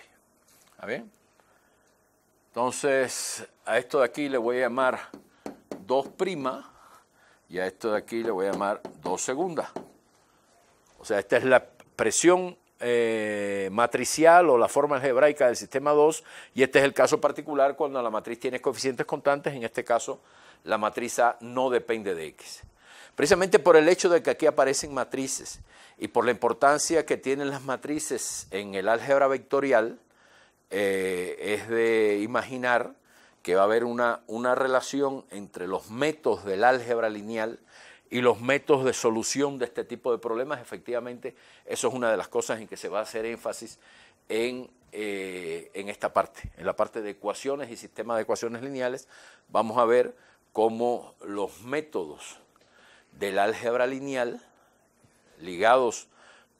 Speaker 1: Entonces, a esto de aquí le voy a llamar 2' y a esto de aquí le voy a llamar 2 segunda. O sea, esta es la presión eh, matricial o la forma algebraica del sistema 2 y este es el caso particular cuando la matriz tiene coeficientes constantes, en este caso la matriz A no depende de X. Precisamente por el hecho de que aquí aparecen matrices y por la importancia que tienen las matrices en el álgebra vectorial, eh, es de imaginar que va a haber una, relación entre los métodos del álgebra lineal y los métodos de solución de este tipo de problemas. Efectivamente, eso es una de las cosas en que se va a hacer énfasis en, eh, en esta parte, en la parte de ecuaciones y sistemas de ecuaciones lineales. Vamos a ver cómo los métodos del álgebra lineal ligados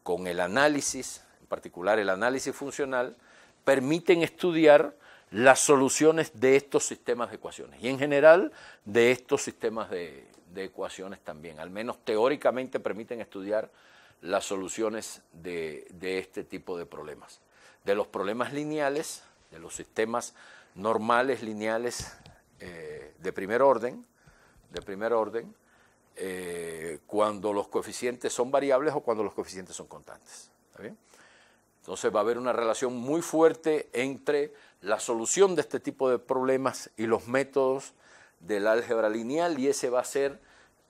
Speaker 1: con el análisis, en particular el análisis funcional, permiten estudiar las soluciones de estos sistemas de ecuaciones y en general de estos sistemas de, ecuaciones también. Al menos teóricamente permiten estudiar las soluciones de, este tipo de problemas. De los problemas lineales, de los sistemas normales, lineales, eh, de primer orden, de primer orden, eh, cuando los coeficientes son variables o cuando los coeficientes son constantes. Entonces va a haber una relación muy fuerte entre la solución de este tipo de problemas y los métodos del álgebra lineal y ese va a ser,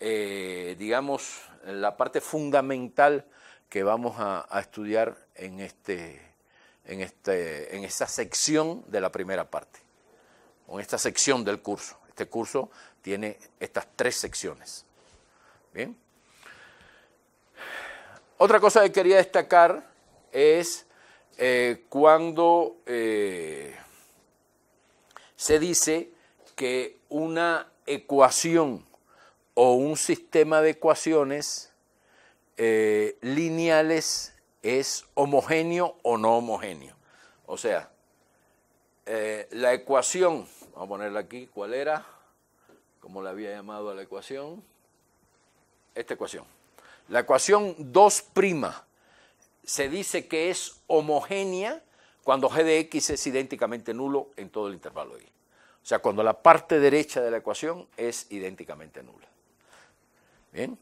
Speaker 1: eh, digamos, la parte fundamental que vamos a, estudiar en, este, en, este, en esta sección de la primera parte, o en esta sección del curso. Este curso tiene estas tres secciones. Bien. Otra cosa que quería destacar es eh, cuando eh, se dice que una ecuación o un sistema de ecuaciones eh, lineales es homogéneo o no homogéneo. O sea, la ecuación, vamos a ponerla aquí, ¿cuál era? Como la había llamado a la ecuación? esta ecuación. La ecuación 2' se dice que es homogénea cuando g de x es idénticamente nulo en todo el intervalo y. O sea, cuando la parte derecha de la ecuación es idénticamente nula. Bien.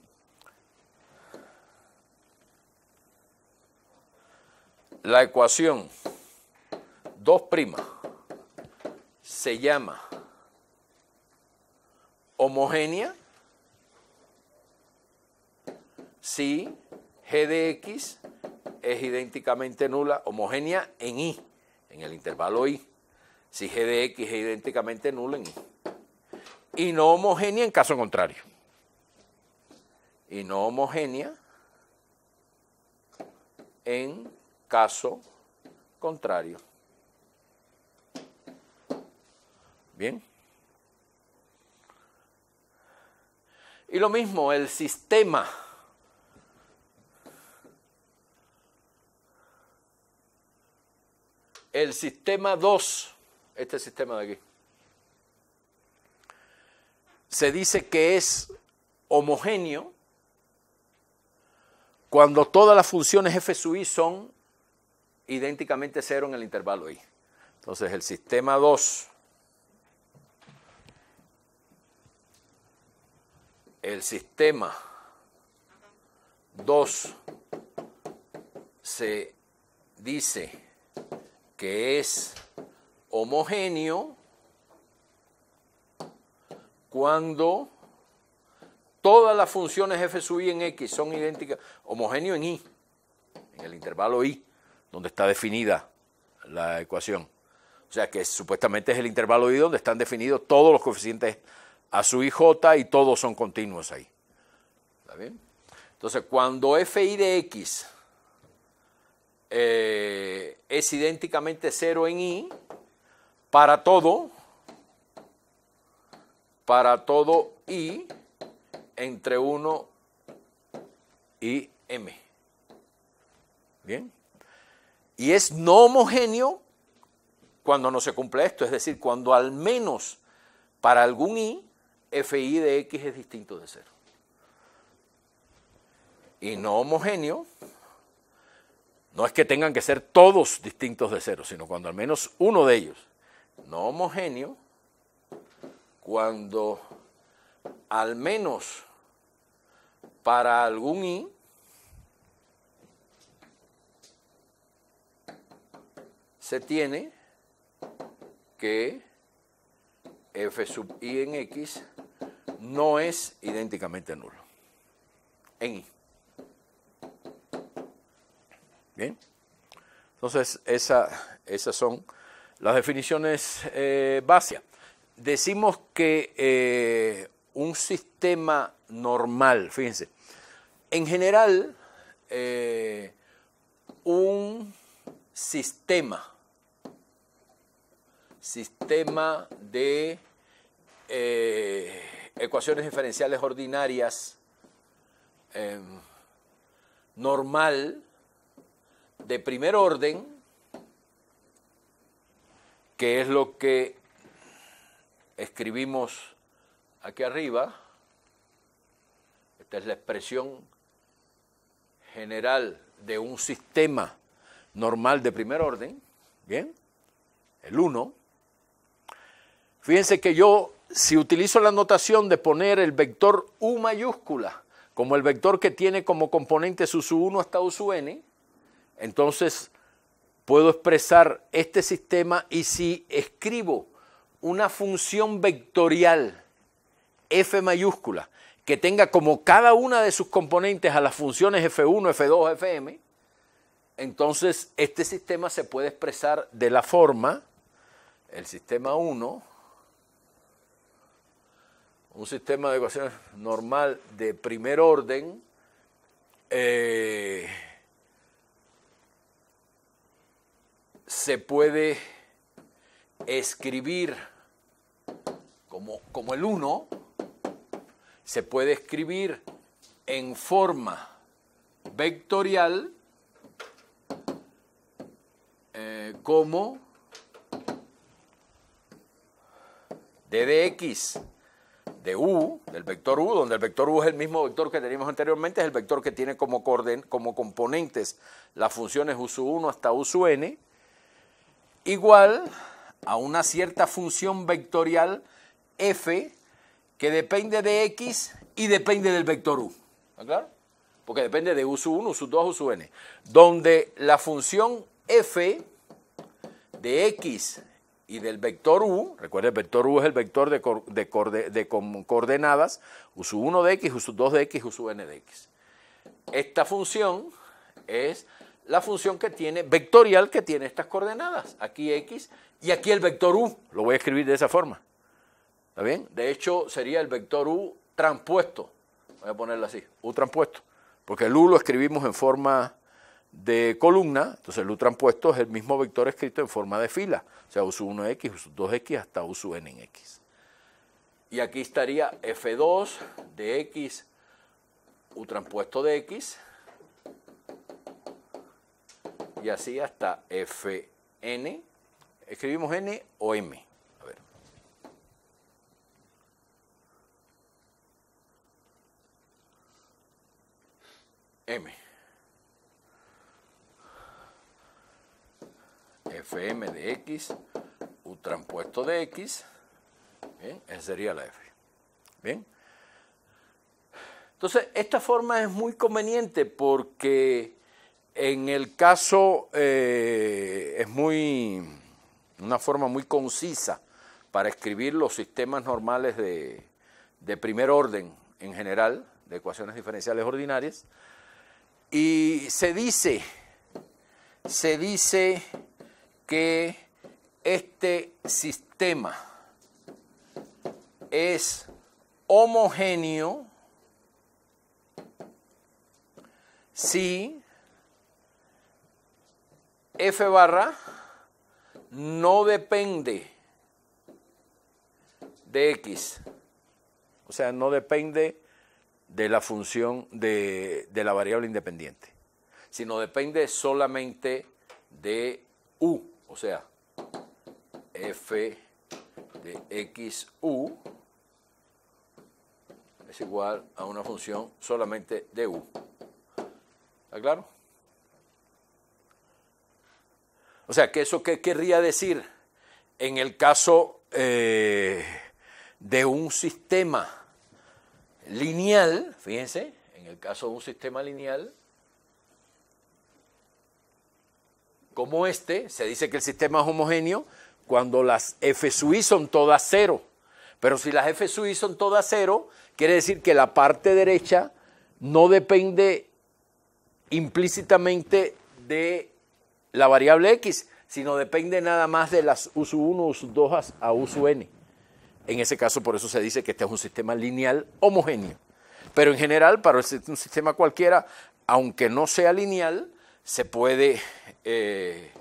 Speaker 1: La ecuación 2' se llama homogénea si g de x es idénticamente nula, homogénea en i, en el intervalo i. Si g de x es idénticamente nula en i. Y no homogénea en caso contrario. Y no homogénea en caso contrario. Bien. Y lo mismo, el sistema el sistema 2, este sistema de aquí, se dice que es homogéneo cuando todas las funciones f sub i son idénticamente cero en el intervalo i. Entonces el sistema 2, el sistema 2 se dice que es homogéneo cuando todas las funciones f sub i en x son idénticas, homogéneo en i, en el intervalo i, donde está definida la ecuación. O sea que supuestamente es el intervalo i donde están definidos todos los coeficientes a su i, j y todos son continuos ahí. ¿Está bien? Entonces, cuando f i de x eh, es idénticamente cero en i para todo, para todo i entre 1 y m. Bien. Y es no homogéneo cuando no se cumple esto, es decir, cuando al menos para algún i, fi de x es distinto de cero Y no homogéneo no es que tengan que ser todos distintos de cero, sino cuando al menos uno de ellos, no homogéneo, cuando al menos para algún i, se tiene que f sub i en x no es idénticamente nulo en i. Entonces, esas son las definiciones eh, básicas. Decimos que eh, un sistema normal, fíjense, en general, eh, un sistema, sistema de ecuaciones diferenciales ordinarias em, normal de primer orden, que es lo que escribimos aquí arriba, esta es la expresión general de un sistema normal de primer orden, ¿bien? El 1. Fíjense que yo, si utilizo la notación de poner el vector U mayúscula como el vector que tiene como componentes u 1 hasta n, entonces, puedo expresar este sistema y si escribo una función vectorial F mayúscula que tenga como cada una de sus componentes a las funciones F1, F2, Fm, entonces este sistema se puede expresar de la forma, el sistema 1, un sistema de ecuaciones normal de primer orden, eh, se puede escribir como, el 1, se puede escribir en forma vectorial eh, como d de x de u, del vector u, donde el vector u es el mismo vector que teníamos anteriormente, es el vector que tiene como, como componentes las funciones u 1 hasta u n, igual a una cierta función vectorial f que depende de x y depende del vector u. ¿Está claro? Porque depende de u sub 1, u sub 2, u sub n. Donde la función f de x y del vector u, recuerden, el vector u es el vector de, coordenadas u sub 1 de x, u sub 2 de x, u sub n de x. Esta función es la función que tiene, vectorial que tiene estas coordenadas, aquí x y aquí el vector u, lo voy a escribir de esa forma. ¿Está bien? De hecho, sería el vector u transpuesto, voy a ponerlo así, u transpuesto, porque el u lo escribimos en forma de columna, entonces el u transpuesto es el mismo vector escrito en forma de fila, o sea, u sub 1x, u sub 2x hasta u sub n en x. Y aquí estaría f2 de x, u transpuesto de x, y así hasta Fn. ¿Escribimos n o m? A ver. M. Fm de x, u transpuesto de x, bien, esa sería la f. Bien. Entonces, esta forma es muy conveniente porque en el caso eh, es muy una forma muy concisa para escribir los sistemas normales de, de primer orden en general, de ecuaciones diferenciales ordinarias. Y se dice, se dice que este sistema es homogéneo si F barra no depende de X. O sea, no depende de la función de, la variable independiente, sino depende solamente de U. O sea, F de x u es igual a una función solamente de U. ¿Está claro? O sea, que eso qué querría decir en el caso eh, de un sistema lineal, fíjense, en el caso de un sistema lineal, como este, se dice que el sistema es homogéneo cuando las F sub i son todas cero. Pero si las F sub i son todas cero, quiere decir que la parte derecha no depende implícitamente de la variable X, sino depende nada más de las u 1, u 2 a UN. n. En ese caso, por eso se dice que este es un sistema lineal homogéneo. Pero en general, para un sistema cualquiera, aunque no sea lineal, se puede eh,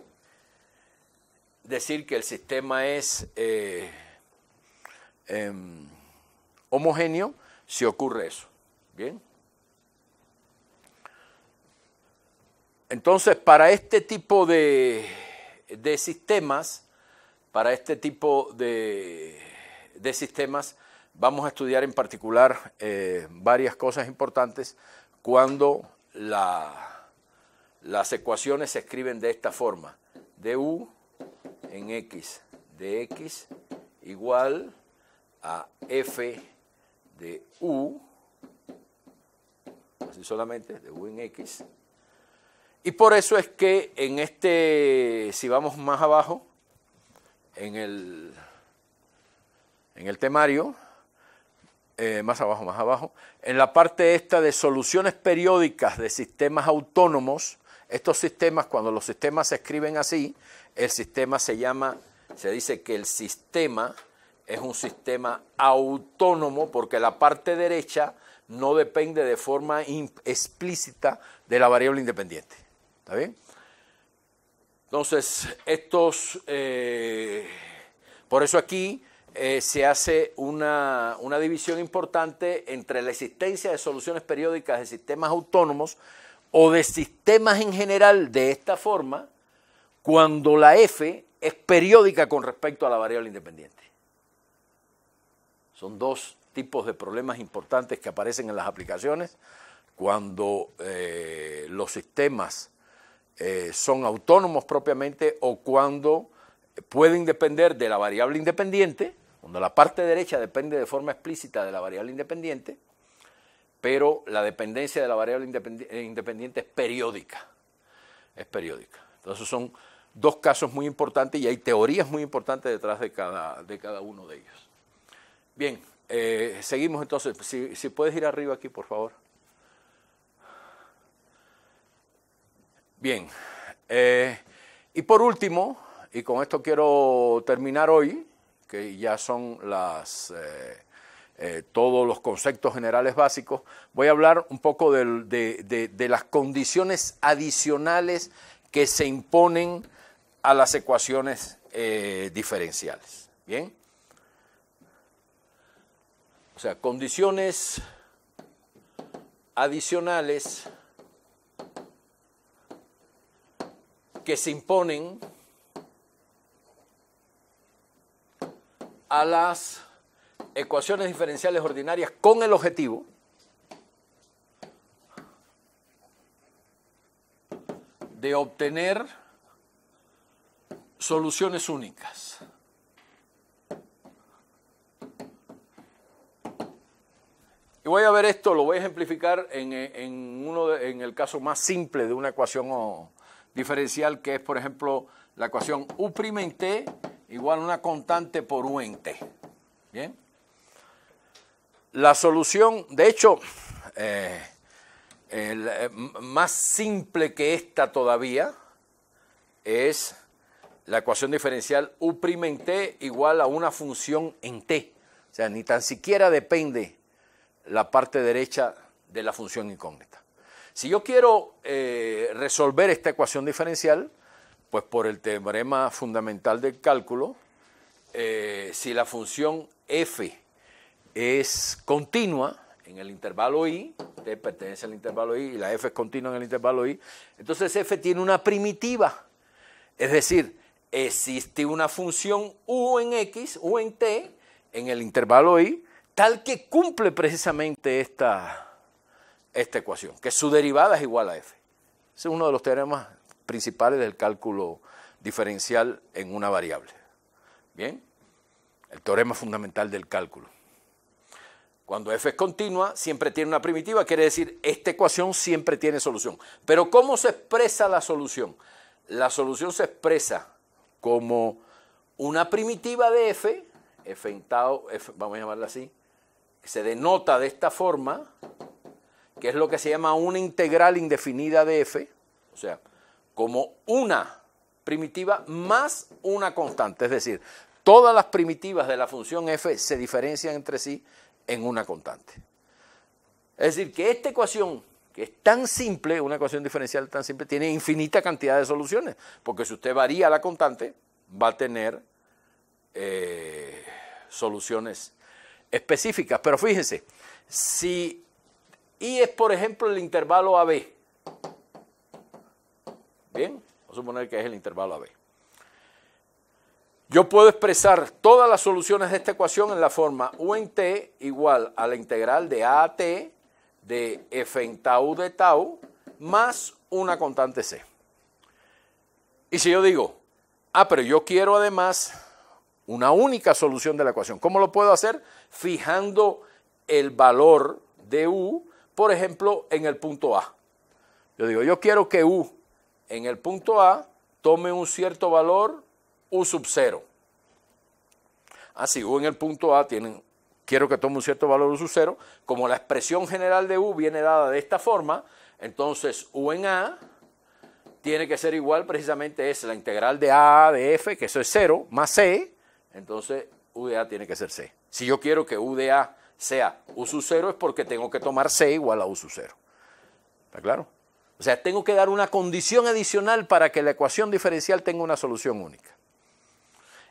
Speaker 1: decir que el sistema es eh, em, homogéneo si ocurre eso. Bien. Entonces, para este tipo de, sistemas, para este tipo de, sistemas, vamos a estudiar en particular eh, varias cosas importantes cuando las ecuaciones se escriben de esta forma, de u en x, de x igual a f de u, así solamente, de u en x, y por eso es que en este, si vamos más abajo, en el, en el temario, eh, más abajo, más abajo, en la parte esta de soluciones periódicas de sistemas autónomos, estos sistemas, cuando los sistemas se escriben así, el sistema se llama, se dice que el sistema es un sistema autónomo porque la parte derecha no depende de forma explícita de la variable independiente. ¿Está bien? Entonces, estos, eh, por eso aquí eh, se hace una, división importante entre la existencia de soluciones periódicas de sistemas autónomos o de sistemas en general de esta forma cuando la F es periódica con respecto a la variable independiente. Son dos tipos de problemas importantes que aparecen en las aplicaciones cuando eh, los sistemas eh, son autónomos propiamente o cuando pueden depender de la variable independiente, cuando la parte derecha depende de forma explícita de la variable independiente, pero la dependencia de la variable eh, independiente, es periódica. Es periódica. Entonces son dos casos muy importantes y hay teorías muy importantes detrás de cada, uno de ellos. Bien, eh, seguimos entonces. si puedes ir arriba aquí, por favor. Bien, eh, y por último, y con esto quiero terminar hoy, que ya son eh, eh, todos los conceptos generales básicos, voy a hablar un poco de, las condiciones adicionales que se imponen a las ecuaciones diferenciales. Bien. O sea, condiciones adicionales que se imponen a las ecuaciones diferenciales ordinarias con el objetivo de obtener soluciones únicas. Y voy a ver esto, lo voy a ejemplificar en, eh, uno en el caso más simple de una ecuación o, diferencial que es, por ejemplo, la ecuación U' en T igual a una constante por U en T. Bien. La solución, de hecho, eh, eh, más simple que esta todavía es la ecuación diferencial U' en T igual a una función en T. O sea, ni tan siquiera depende la parte derecha de la función incógnita. Si yo quiero eh, resolver esta ecuación diferencial, pues por el teorema fundamental del cálculo, eh, si la función f es continua en el intervalo i, t pertenece al intervalo i y la f es continua en el intervalo i, entonces f tiene una primitiva. Es decir, existe una función u en x, u en t, en el intervalo i, tal que cumple precisamente esta esta ecuación, que su derivada es igual a f. Ese es uno de los teoremas principales del cálculo diferencial en una variable. Bien, el teorema fundamental del cálculo. Cuando f es continua, siempre tiene una primitiva, quiere decir esta ecuación siempre tiene solución. Pero ¿cómo se expresa la solución? La solución se expresa como una primitiva de f, f vamos a llamarla así, se denota de esta forma, que es lo que se llama una integral indefinida de f, o sea, como una primitiva más una constante, es decir, todas las primitivas de la función f se diferencian entre sí en una constante. Es decir, que esta ecuación, que es tan simple, una ecuación diferencial tan simple, tiene infinita cantidad de soluciones, porque si usted varía la constante, va a tener eh, soluciones específicas. Pero fíjense, si y es, por ejemplo, el intervalo AB. Bien, vamos a suponer que es el intervalo AB. Yo puedo expresar todas las soluciones de esta ecuación en la forma U en T igual a la integral de A a T de F en tau de tau más una constante C. Y si yo digo, ah, pero yo quiero además una única solución de la ecuación, ¿cómo lo puedo hacer? Fijando el valor de U por ejemplo, en el punto A. Yo digo, yo quiero que U en el punto A tome un cierto valor U sub 0. Así, ah, U en el punto A tiene, quiero que tome un cierto valor U sub 0. Como la expresión general de U viene dada de esta forma, entonces U en A tiene que ser igual precisamente es la integral de A de F, que eso es 0, más C, entonces U de A tiene que ser C. Si yo quiero que U de A sea sub 0 es porque tengo que tomar C igual a sub 0 ¿Está claro? O sea, tengo que dar una condición adicional para que la ecuación diferencial tenga una solución única.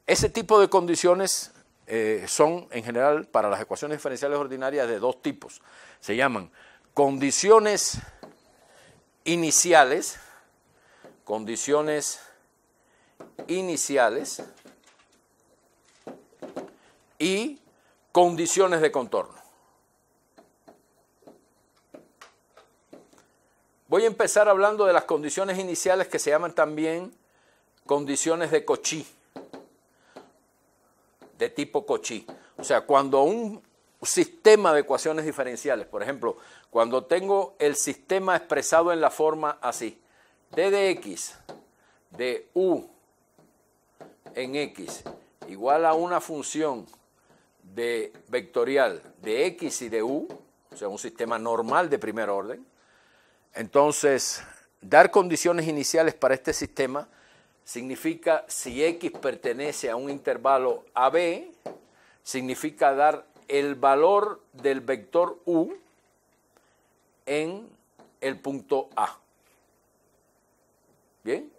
Speaker 1: Ese tipo de condiciones eh, son, en general, para las ecuaciones diferenciales ordinarias de dos tipos. Se llaman condiciones iniciales, condiciones iniciales y condiciones de contorno. Voy a empezar hablando de las condiciones iniciales que se llaman también condiciones de cochí, de tipo cochí. O sea, cuando un sistema de ecuaciones diferenciales, por ejemplo, cuando tengo el sistema expresado en la forma así, d de x de u en x igual a una función de vectorial de X y de U, o sea, un sistema normal de primer orden. Entonces, dar condiciones iniciales para este sistema significa si X pertenece a un intervalo AB, significa dar el valor del vector U en el punto A. ¿Bien?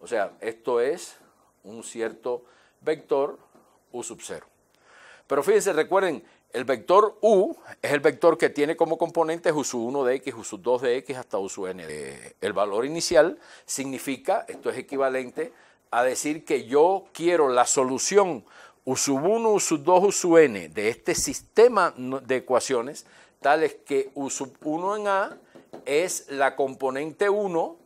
Speaker 1: O sea, esto es un cierto vector U sub cero. Pero fíjense, recuerden, el vector U es el vector que tiene como componentes u 1 de X, u 2 de X hasta Un. El valor inicial significa, esto es equivalente a decir que yo quiero la solución u 1 u 2 Un de este sistema de ecuaciones, tales que U1 en A es la componente 1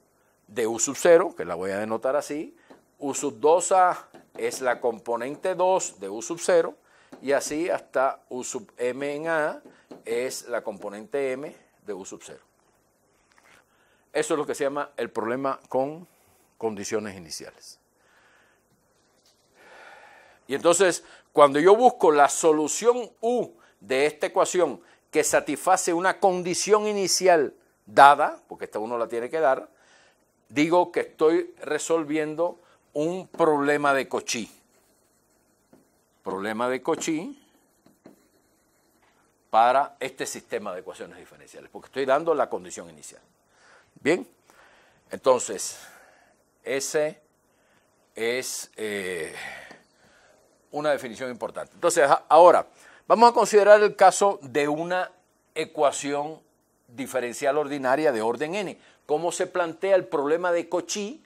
Speaker 1: de U0, que la voy a denotar así, U2A es la componente 2 de U0, y así hasta U sub m en A es la componente m de U sub 0. Eso es lo que se llama el problema con condiciones iniciales. Y entonces, cuando yo busco la solución U de esta ecuación que satisface una condición inicial dada, porque esta uno la tiene que dar, digo que estoy resolviendo un problema de Cauchy problema de Cauchy para este sistema de ecuaciones diferenciales, porque estoy dando la condición inicial. Bien, entonces, ese es eh, una definición importante. Entonces, ahora, vamos a considerar el caso de una ecuación diferencial ordinaria de orden n. ¿Cómo se plantea el problema de Cauchy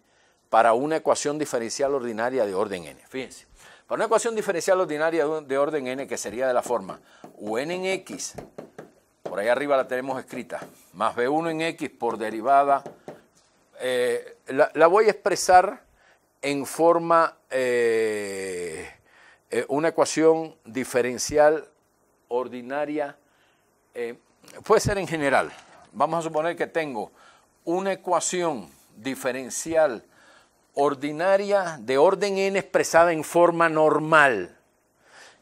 Speaker 1: para una ecuación diferencial ordinaria de orden n? Fíjense. Para una ecuación diferencial ordinaria de orden n, que sería de la forma u n en x, por ahí arriba la tenemos escrita, más b1 en x por derivada, eh, la, voy a expresar en forma eh, eh, una ecuación diferencial ordinaria, puede ser en general. Vamos a suponer que tengo una ecuación diferencial ordinaria de orden n expresada en forma normal.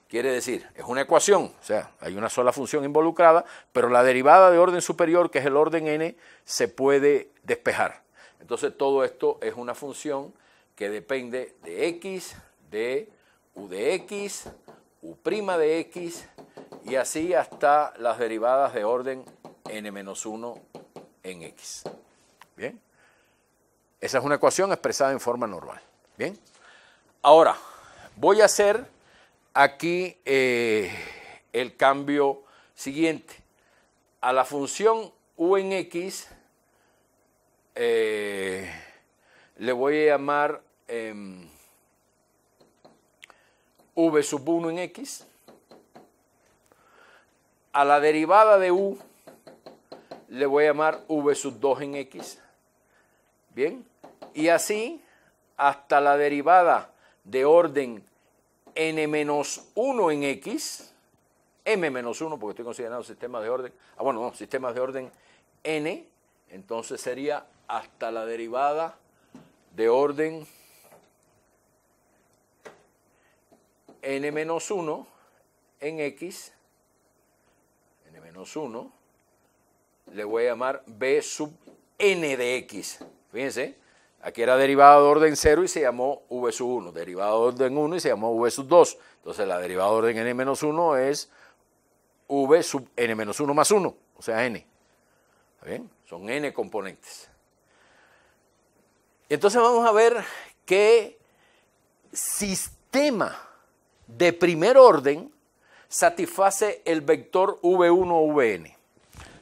Speaker 1: Quiere decir, es una ecuación, o sea, hay una sola función involucrada, pero la derivada de orden superior, que es el orden n, se puede despejar. Entonces todo esto es una función que depende de x, de u de x, u' de x, y así hasta las derivadas de orden n-1 en x. Bien. Esa es una ecuación expresada en forma normal. Bien. Ahora, voy a hacer aquí eh, el cambio siguiente. A la función u en x eh, le voy a llamar em, v sub 1 en x. A la derivada de u le voy a llamar v sub 2 en x. Bien, y así hasta la derivada de orden n-1 en x, m-1 porque estoy considerando sistemas de orden, ah bueno, sistemas de orden n, entonces sería hasta la derivada de orden n-1 en x, n-1, le voy a llamar b sub n de x. Fíjense, aquí era derivada de orden 0 y se llamó V sub 1, derivada de orden 1 y se llamó V sub 2. Entonces la derivada de orden n-1 es V sub n-1 más 1, o sea, n. ¿Está bien? Son n componentes. Entonces vamos a ver qué sistema de primer orden satisface el vector V1, Vn.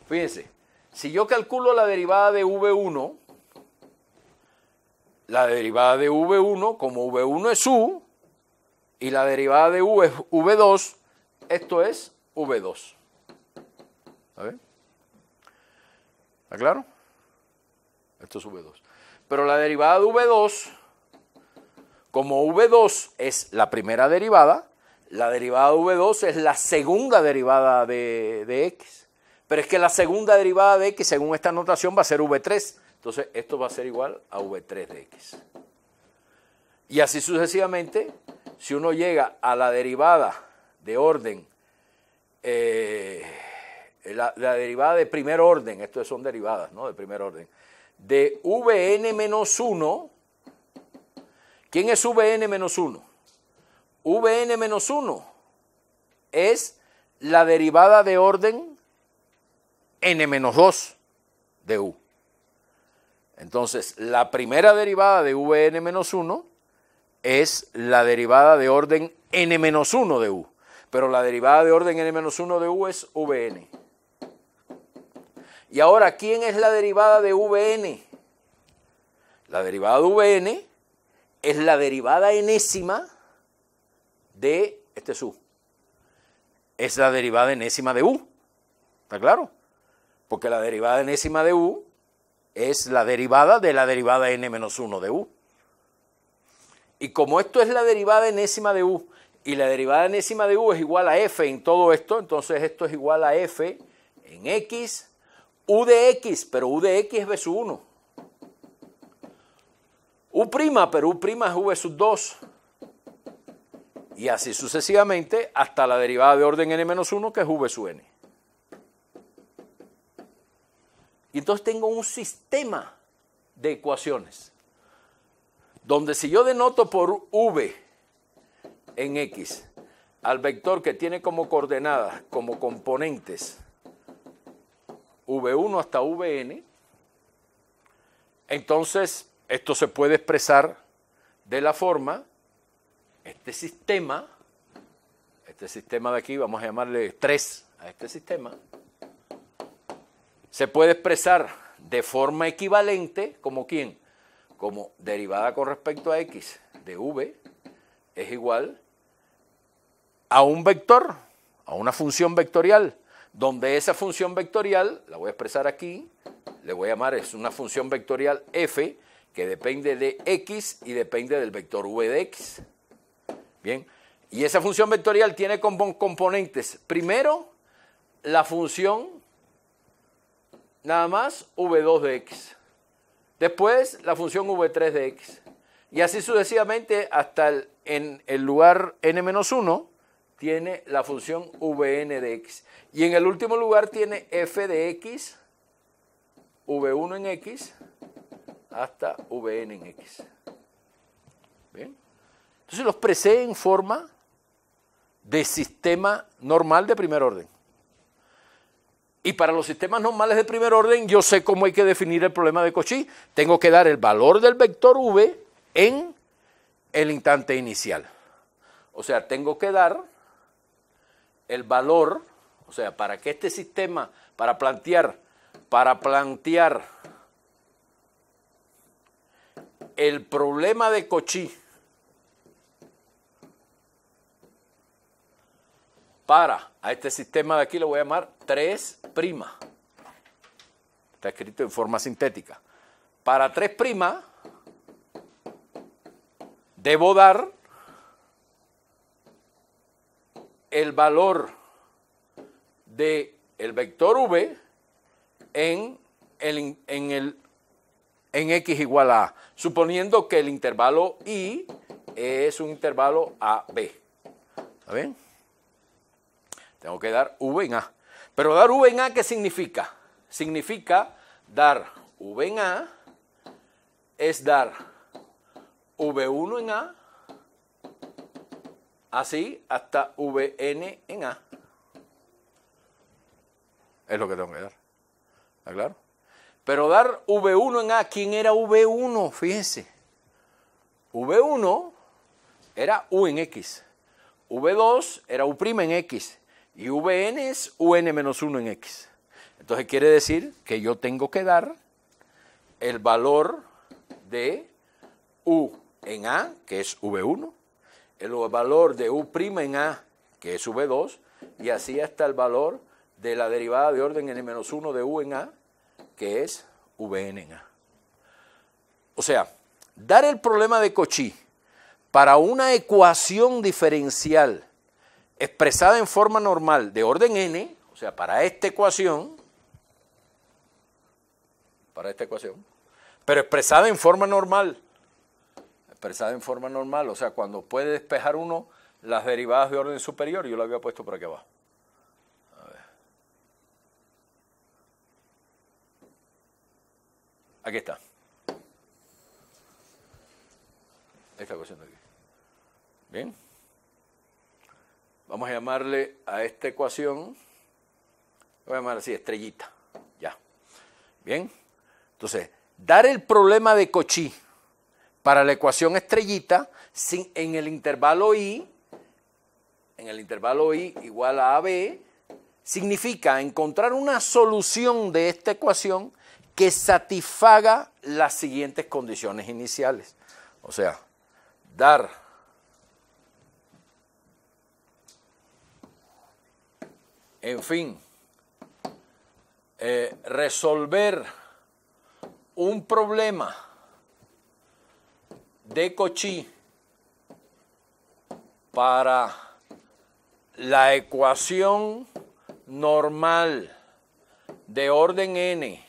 Speaker 1: Fíjense, si yo calculo la derivada de V1, la derivada de V1, como V1 es U, y la derivada de U es V2, esto es V2. ¿Está claro? Esto es V2. Pero la derivada de V2, como V2 es la primera derivada, la derivada de V2 es la segunda derivada de, X. Pero es que la segunda derivada de X, según esta notación, va a ser V3. Entonces, esto va a ser igual a V3 de X. Y así sucesivamente, si uno llega a la derivada de orden, eh, la, derivada de primer orden, esto son derivadas, ¿no? De primer orden, de Vn-1, ¿quién es Vn-1? Vn-1 es la derivada de orden n-2 de u. Entonces, la primera derivada de Vn-1 es la derivada de orden n-1 de u, pero la derivada de orden n-1 de u es Vn. Y ahora, ¿quién es la derivada de Vn? La derivada de Vn es la derivada enésima de este es u. Es la derivada enésima de u. ¿Está claro? Porque la derivada enésima de u es la derivada de la derivada n-1 de u. Y como esto es la derivada enésima de u y la derivada enésima de u es igual a f en todo esto, entonces esto es igual a f en x, u de x, pero u de x es v sub 1. u prima, pero u prima es v sub 2. Y así sucesivamente hasta la derivada de orden n-1 que es v sub n. Y entonces tengo un sistema de ecuaciones, donde si yo denoto por v en x al vector que tiene como coordenadas, como componentes, v1 hasta vn, entonces esto se puede expresar de la forma, este sistema, este sistema de aquí, vamos a llamarle 3 a este sistema, se puede expresar de forma equivalente como quién, como derivada con respecto a x de v es igual a un vector, a una función vectorial, donde esa función vectorial, la voy a expresar aquí, le voy a llamar, es una función vectorial f que depende de x y depende del vector v de x. Bien, y esa función vectorial tiene como componentes, primero, la función nada más v2 de x. Después la función v3 de x. Y así sucesivamente hasta el, en el lugar n-1 tiene la función vn de x. Y en el último lugar tiene f de x, v1 en x, hasta vn en x. ¿Bien? Entonces los precede en forma de sistema normal de primer orden. Y para los sistemas normales de primer orden, yo sé cómo hay que definir el problema de Cauchy. Tengo que dar el valor del vector v en el instante inicial. O sea, tengo que dar el valor, o sea, para que este sistema, para plantear, para plantear el problema de Cauchy para a este sistema de aquí lo voy a llamar 3 prima. Está escrito en forma sintética. Para 3 prima debo dar el valor de el vector v en en el en x igual a a, suponiendo que el intervalo i es un intervalo a b. ¿Está bien? Tengo que dar v en a. Pero dar V en A, ¿qué significa? Significa dar V en A es dar V1 en A, así hasta VN en A. Es lo que tengo que dar. ¿Está claro? Pero dar V1 en A, ¿quién era V1? Fíjense. V1 era U en X. V2 era U' en X y Vn es un-1 en x. Entonces quiere decir que yo tengo que dar el valor de u en a, que es v1, el valor de u' en a, que es v2, y así hasta el valor de la derivada de orden n-1 de u en a, que es vn en a. O sea, dar el problema de Cauchy para una ecuación diferencial expresada en forma normal de orden n, o sea, para esta ecuación, para esta ecuación, pero expresada en forma normal, expresada en forma normal, o sea, cuando puede despejar uno las derivadas de orden superior, yo lo había puesto por aquí abajo. A ver. Aquí está. Esta ecuación de aquí. Bien. Vamos a llamarle a esta ecuación, voy a llamar así, estrellita. Ya. Bien. Entonces, dar el problema de Cochí para la ecuación estrellita en el intervalo I, en el intervalo I igual a AB, significa encontrar una solución de esta ecuación que satisfaga las siguientes condiciones iniciales. O sea, dar en fin, eh, resolver un problema de Cochí para la ecuación normal de orden n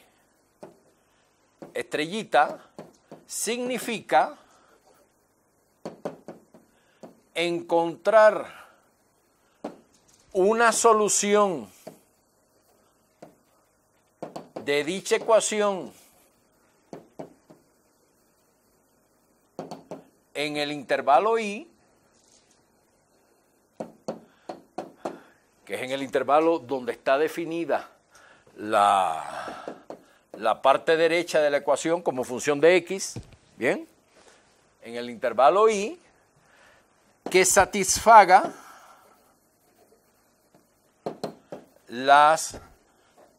Speaker 1: estrellita significa encontrar una solución de dicha ecuación en el intervalo i, que es en el intervalo donde está definida la, la parte derecha de la ecuación como función de x, ¿bien? En el intervalo i, que satisfaga las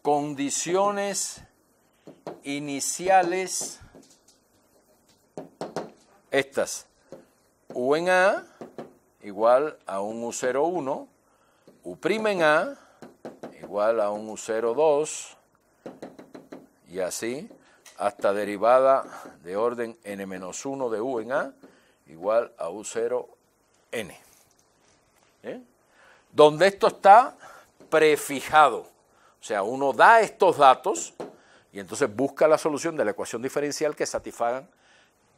Speaker 1: condiciones iniciales estas. U en A igual a un U01, U' en A igual a un U02 y así hasta derivada de orden n-1 de U en A igual a U0n. ¿Eh? Donde esto está prefijado. O sea, uno da estos datos y entonces busca la solución de la ecuación diferencial que satisfagan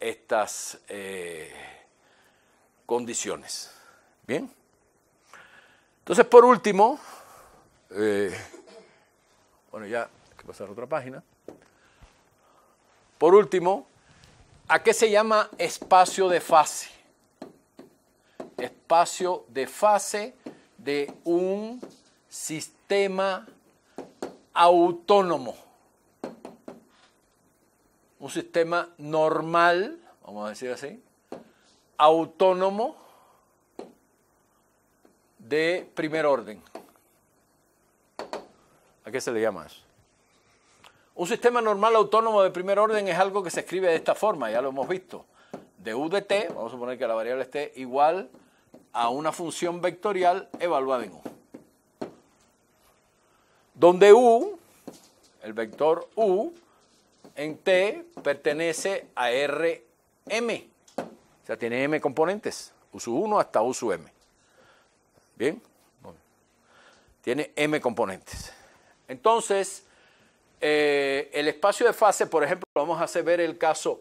Speaker 1: estas eh, condiciones. Bien. Entonces, por último, eh, bueno, ya hay que pasar a otra página. Por último, ¿a qué se llama espacio de fase? Espacio de fase de un sistema autónomo. Un sistema normal, vamos a decir así, autónomo de primer orden. ¿A qué se le llama Un sistema normal autónomo de primer orden es algo que se escribe de esta forma, ya lo hemos visto. De U de t, vamos a suponer que la variable esté igual a una función vectorial evaluada en U donde U, el vector U, en T pertenece a RM. O sea, tiene M componentes, U sub 1 hasta U sub M. ¿Bien? Tiene M componentes. Entonces, eh, el espacio de fase, por ejemplo, vamos a hacer ver el caso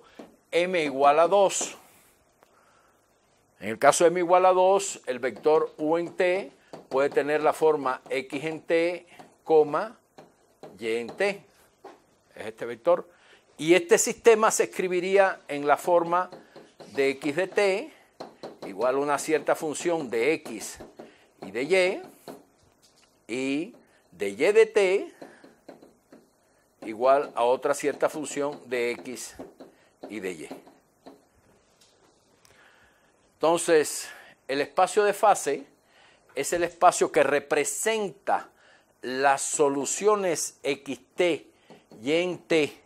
Speaker 1: M igual a 2. En el caso M igual a 2, el vector U en T puede tener la forma X en T coma, y en t. Es este vector. Y este sistema se escribiría en la forma de x de t igual a una cierta función de x y de y, y de y de t igual a otra cierta función de x y de y. Entonces, el espacio de fase es el espacio que representa las soluciones XT y en T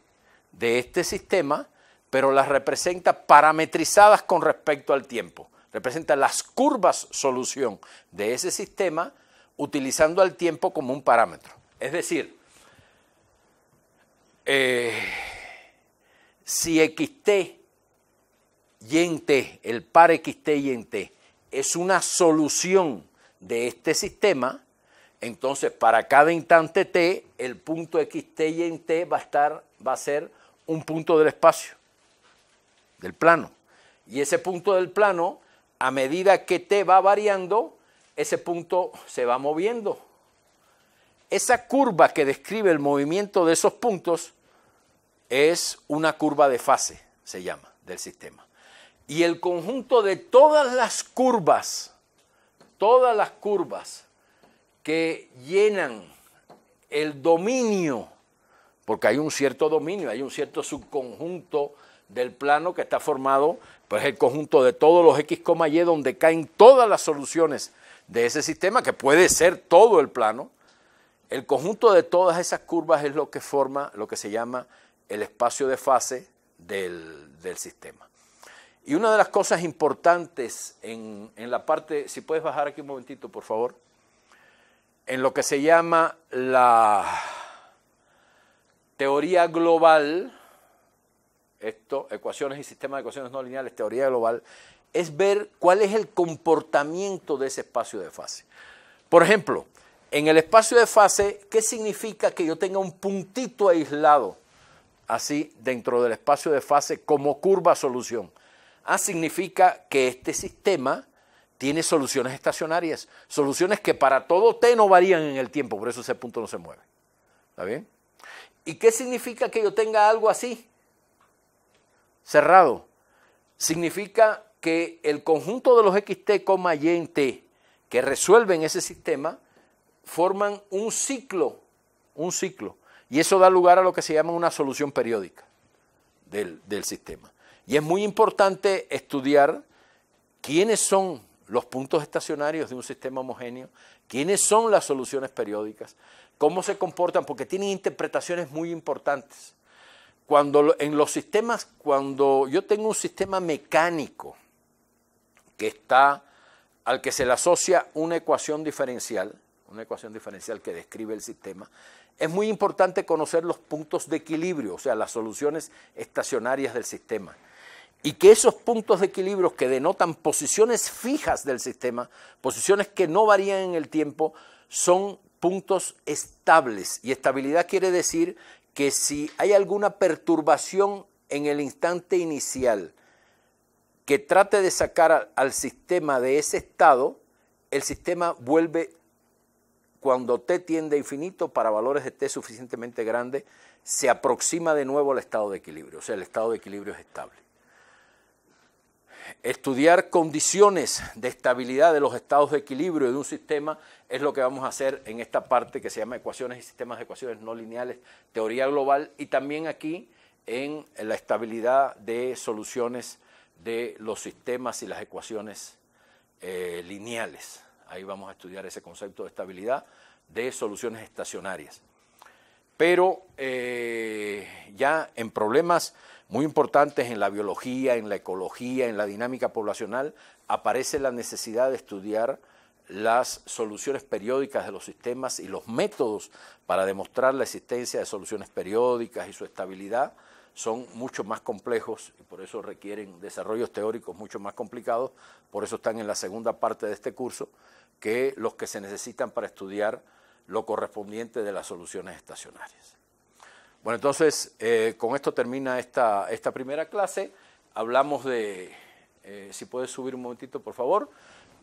Speaker 1: de este sistema, pero las representa parametrizadas con respecto al tiempo. Representa las curvas solución de ese sistema utilizando al tiempo como un parámetro. Es decir, eh, si XT y en T, el par XT y en T, es una solución de este sistema, entonces, para cada instante t, el punto x, t y en t va a, estar, va a ser un punto del espacio, del plano. Y ese punto del plano, a medida que t va variando, ese punto se va moviendo. Esa curva que describe el movimiento de esos puntos es una curva de fase, se llama, del sistema. Y el conjunto de todas las curvas, todas las curvas que llenan el dominio, porque hay un cierto dominio, hay un cierto subconjunto del plano que está formado, pues el conjunto de todos los X, Y, donde caen todas las soluciones de ese sistema, que puede ser todo el plano. El conjunto de todas esas curvas es lo que forma lo que se llama el espacio de fase del, sistema. Y una de las cosas importantes en, en la parte, si puedes bajar aquí un momentito, por favor en lo que se llama la teoría global, esto, ecuaciones y sistemas de ecuaciones no lineales, teoría global, es ver cuál es el comportamiento de ese espacio de fase. Por ejemplo, en el espacio de fase, ¿qué significa que yo tenga un puntito aislado así dentro del espacio de fase como curva solución? Ah, significa que este sistema tiene soluciones estacionarias, soluciones que para todo T no varían en el tiempo, por eso ese punto no se mueve. ¿Está bien? ¿Y qué significa que yo tenga algo así? Cerrado. Significa que el conjunto de los XT, Y en T que resuelven ese sistema forman un ciclo, un ciclo. Y eso da lugar a lo que se llama una solución periódica del, del sistema. Y es muy importante estudiar quiénes son los puntos estacionarios de un sistema homogéneo, quiénes son las soluciones periódicas, cómo se comportan, porque tienen interpretaciones muy importantes. Cuando cuando yo tengo un sistema mecánico que está al que se le asocia una ecuación diferencial, una ecuación diferencial que describe el sistema, es muy importante conocer los puntos de equilibrio, o sea, las soluciones estacionarias del sistema y que esos puntos de equilibrio que denotan posiciones fijas del sistema, posiciones que no varían en el tiempo, son puntos estables. Y estabilidad quiere decir que si hay alguna perturbación en el instante inicial que trate de sacar al sistema de ese estado, el sistema vuelve cuando t tiende a infinito para valores de t suficientemente grandes, se aproxima de nuevo al estado de equilibrio. O sea, el estado de equilibrio es estable. Estudiar condiciones de estabilidad de los estados de equilibrio de un sistema es lo que vamos a hacer en esta parte que se llama ecuaciones y sistemas de ecuaciones no lineales, teoría global y también aquí en la estabilidad de soluciones de los sistemas y las ecuaciones eh, lineales. Ahí vamos a estudiar ese concepto de estabilidad de soluciones estacionarias. Pero eh, ya en problemas muy importantes en la biología, en la ecología, en la dinámica poblacional, aparece la necesidad de estudiar las soluciones periódicas de los sistemas y los métodos para demostrar la existencia de soluciones periódicas y su estabilidad son mucho más complejos y por eso requieren desarrollos teóricos mucho más complicados, por eso están en la segunda parte de este curso, que los que se necesitan para estudiar lo correspondiente de las soluciones estacionarias. Bueno, entonces, eh, con esto termina esta, primera clase. Hablamos de, eh, si puedes subir un momentito, por favor,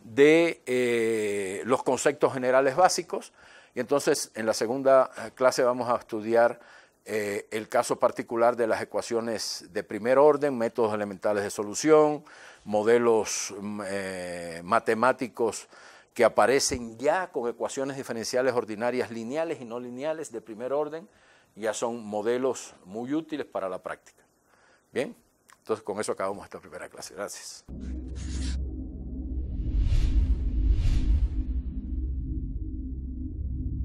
Speaker 1: de eh, los conceptos generales básicos. Y entonces, en la segunda clase vamos a estudiar el caso particular de las ecuaciones de primer orden, métodos elementales de solución, modelos mm, matemáticos que aparecen ya con ecuaciones diferenciales ordinarias lineales y no lineales de primer orden ya son modelos muy útiles para la práctica. Bien, entonces con eso acabamos esta primera clase. Gracias.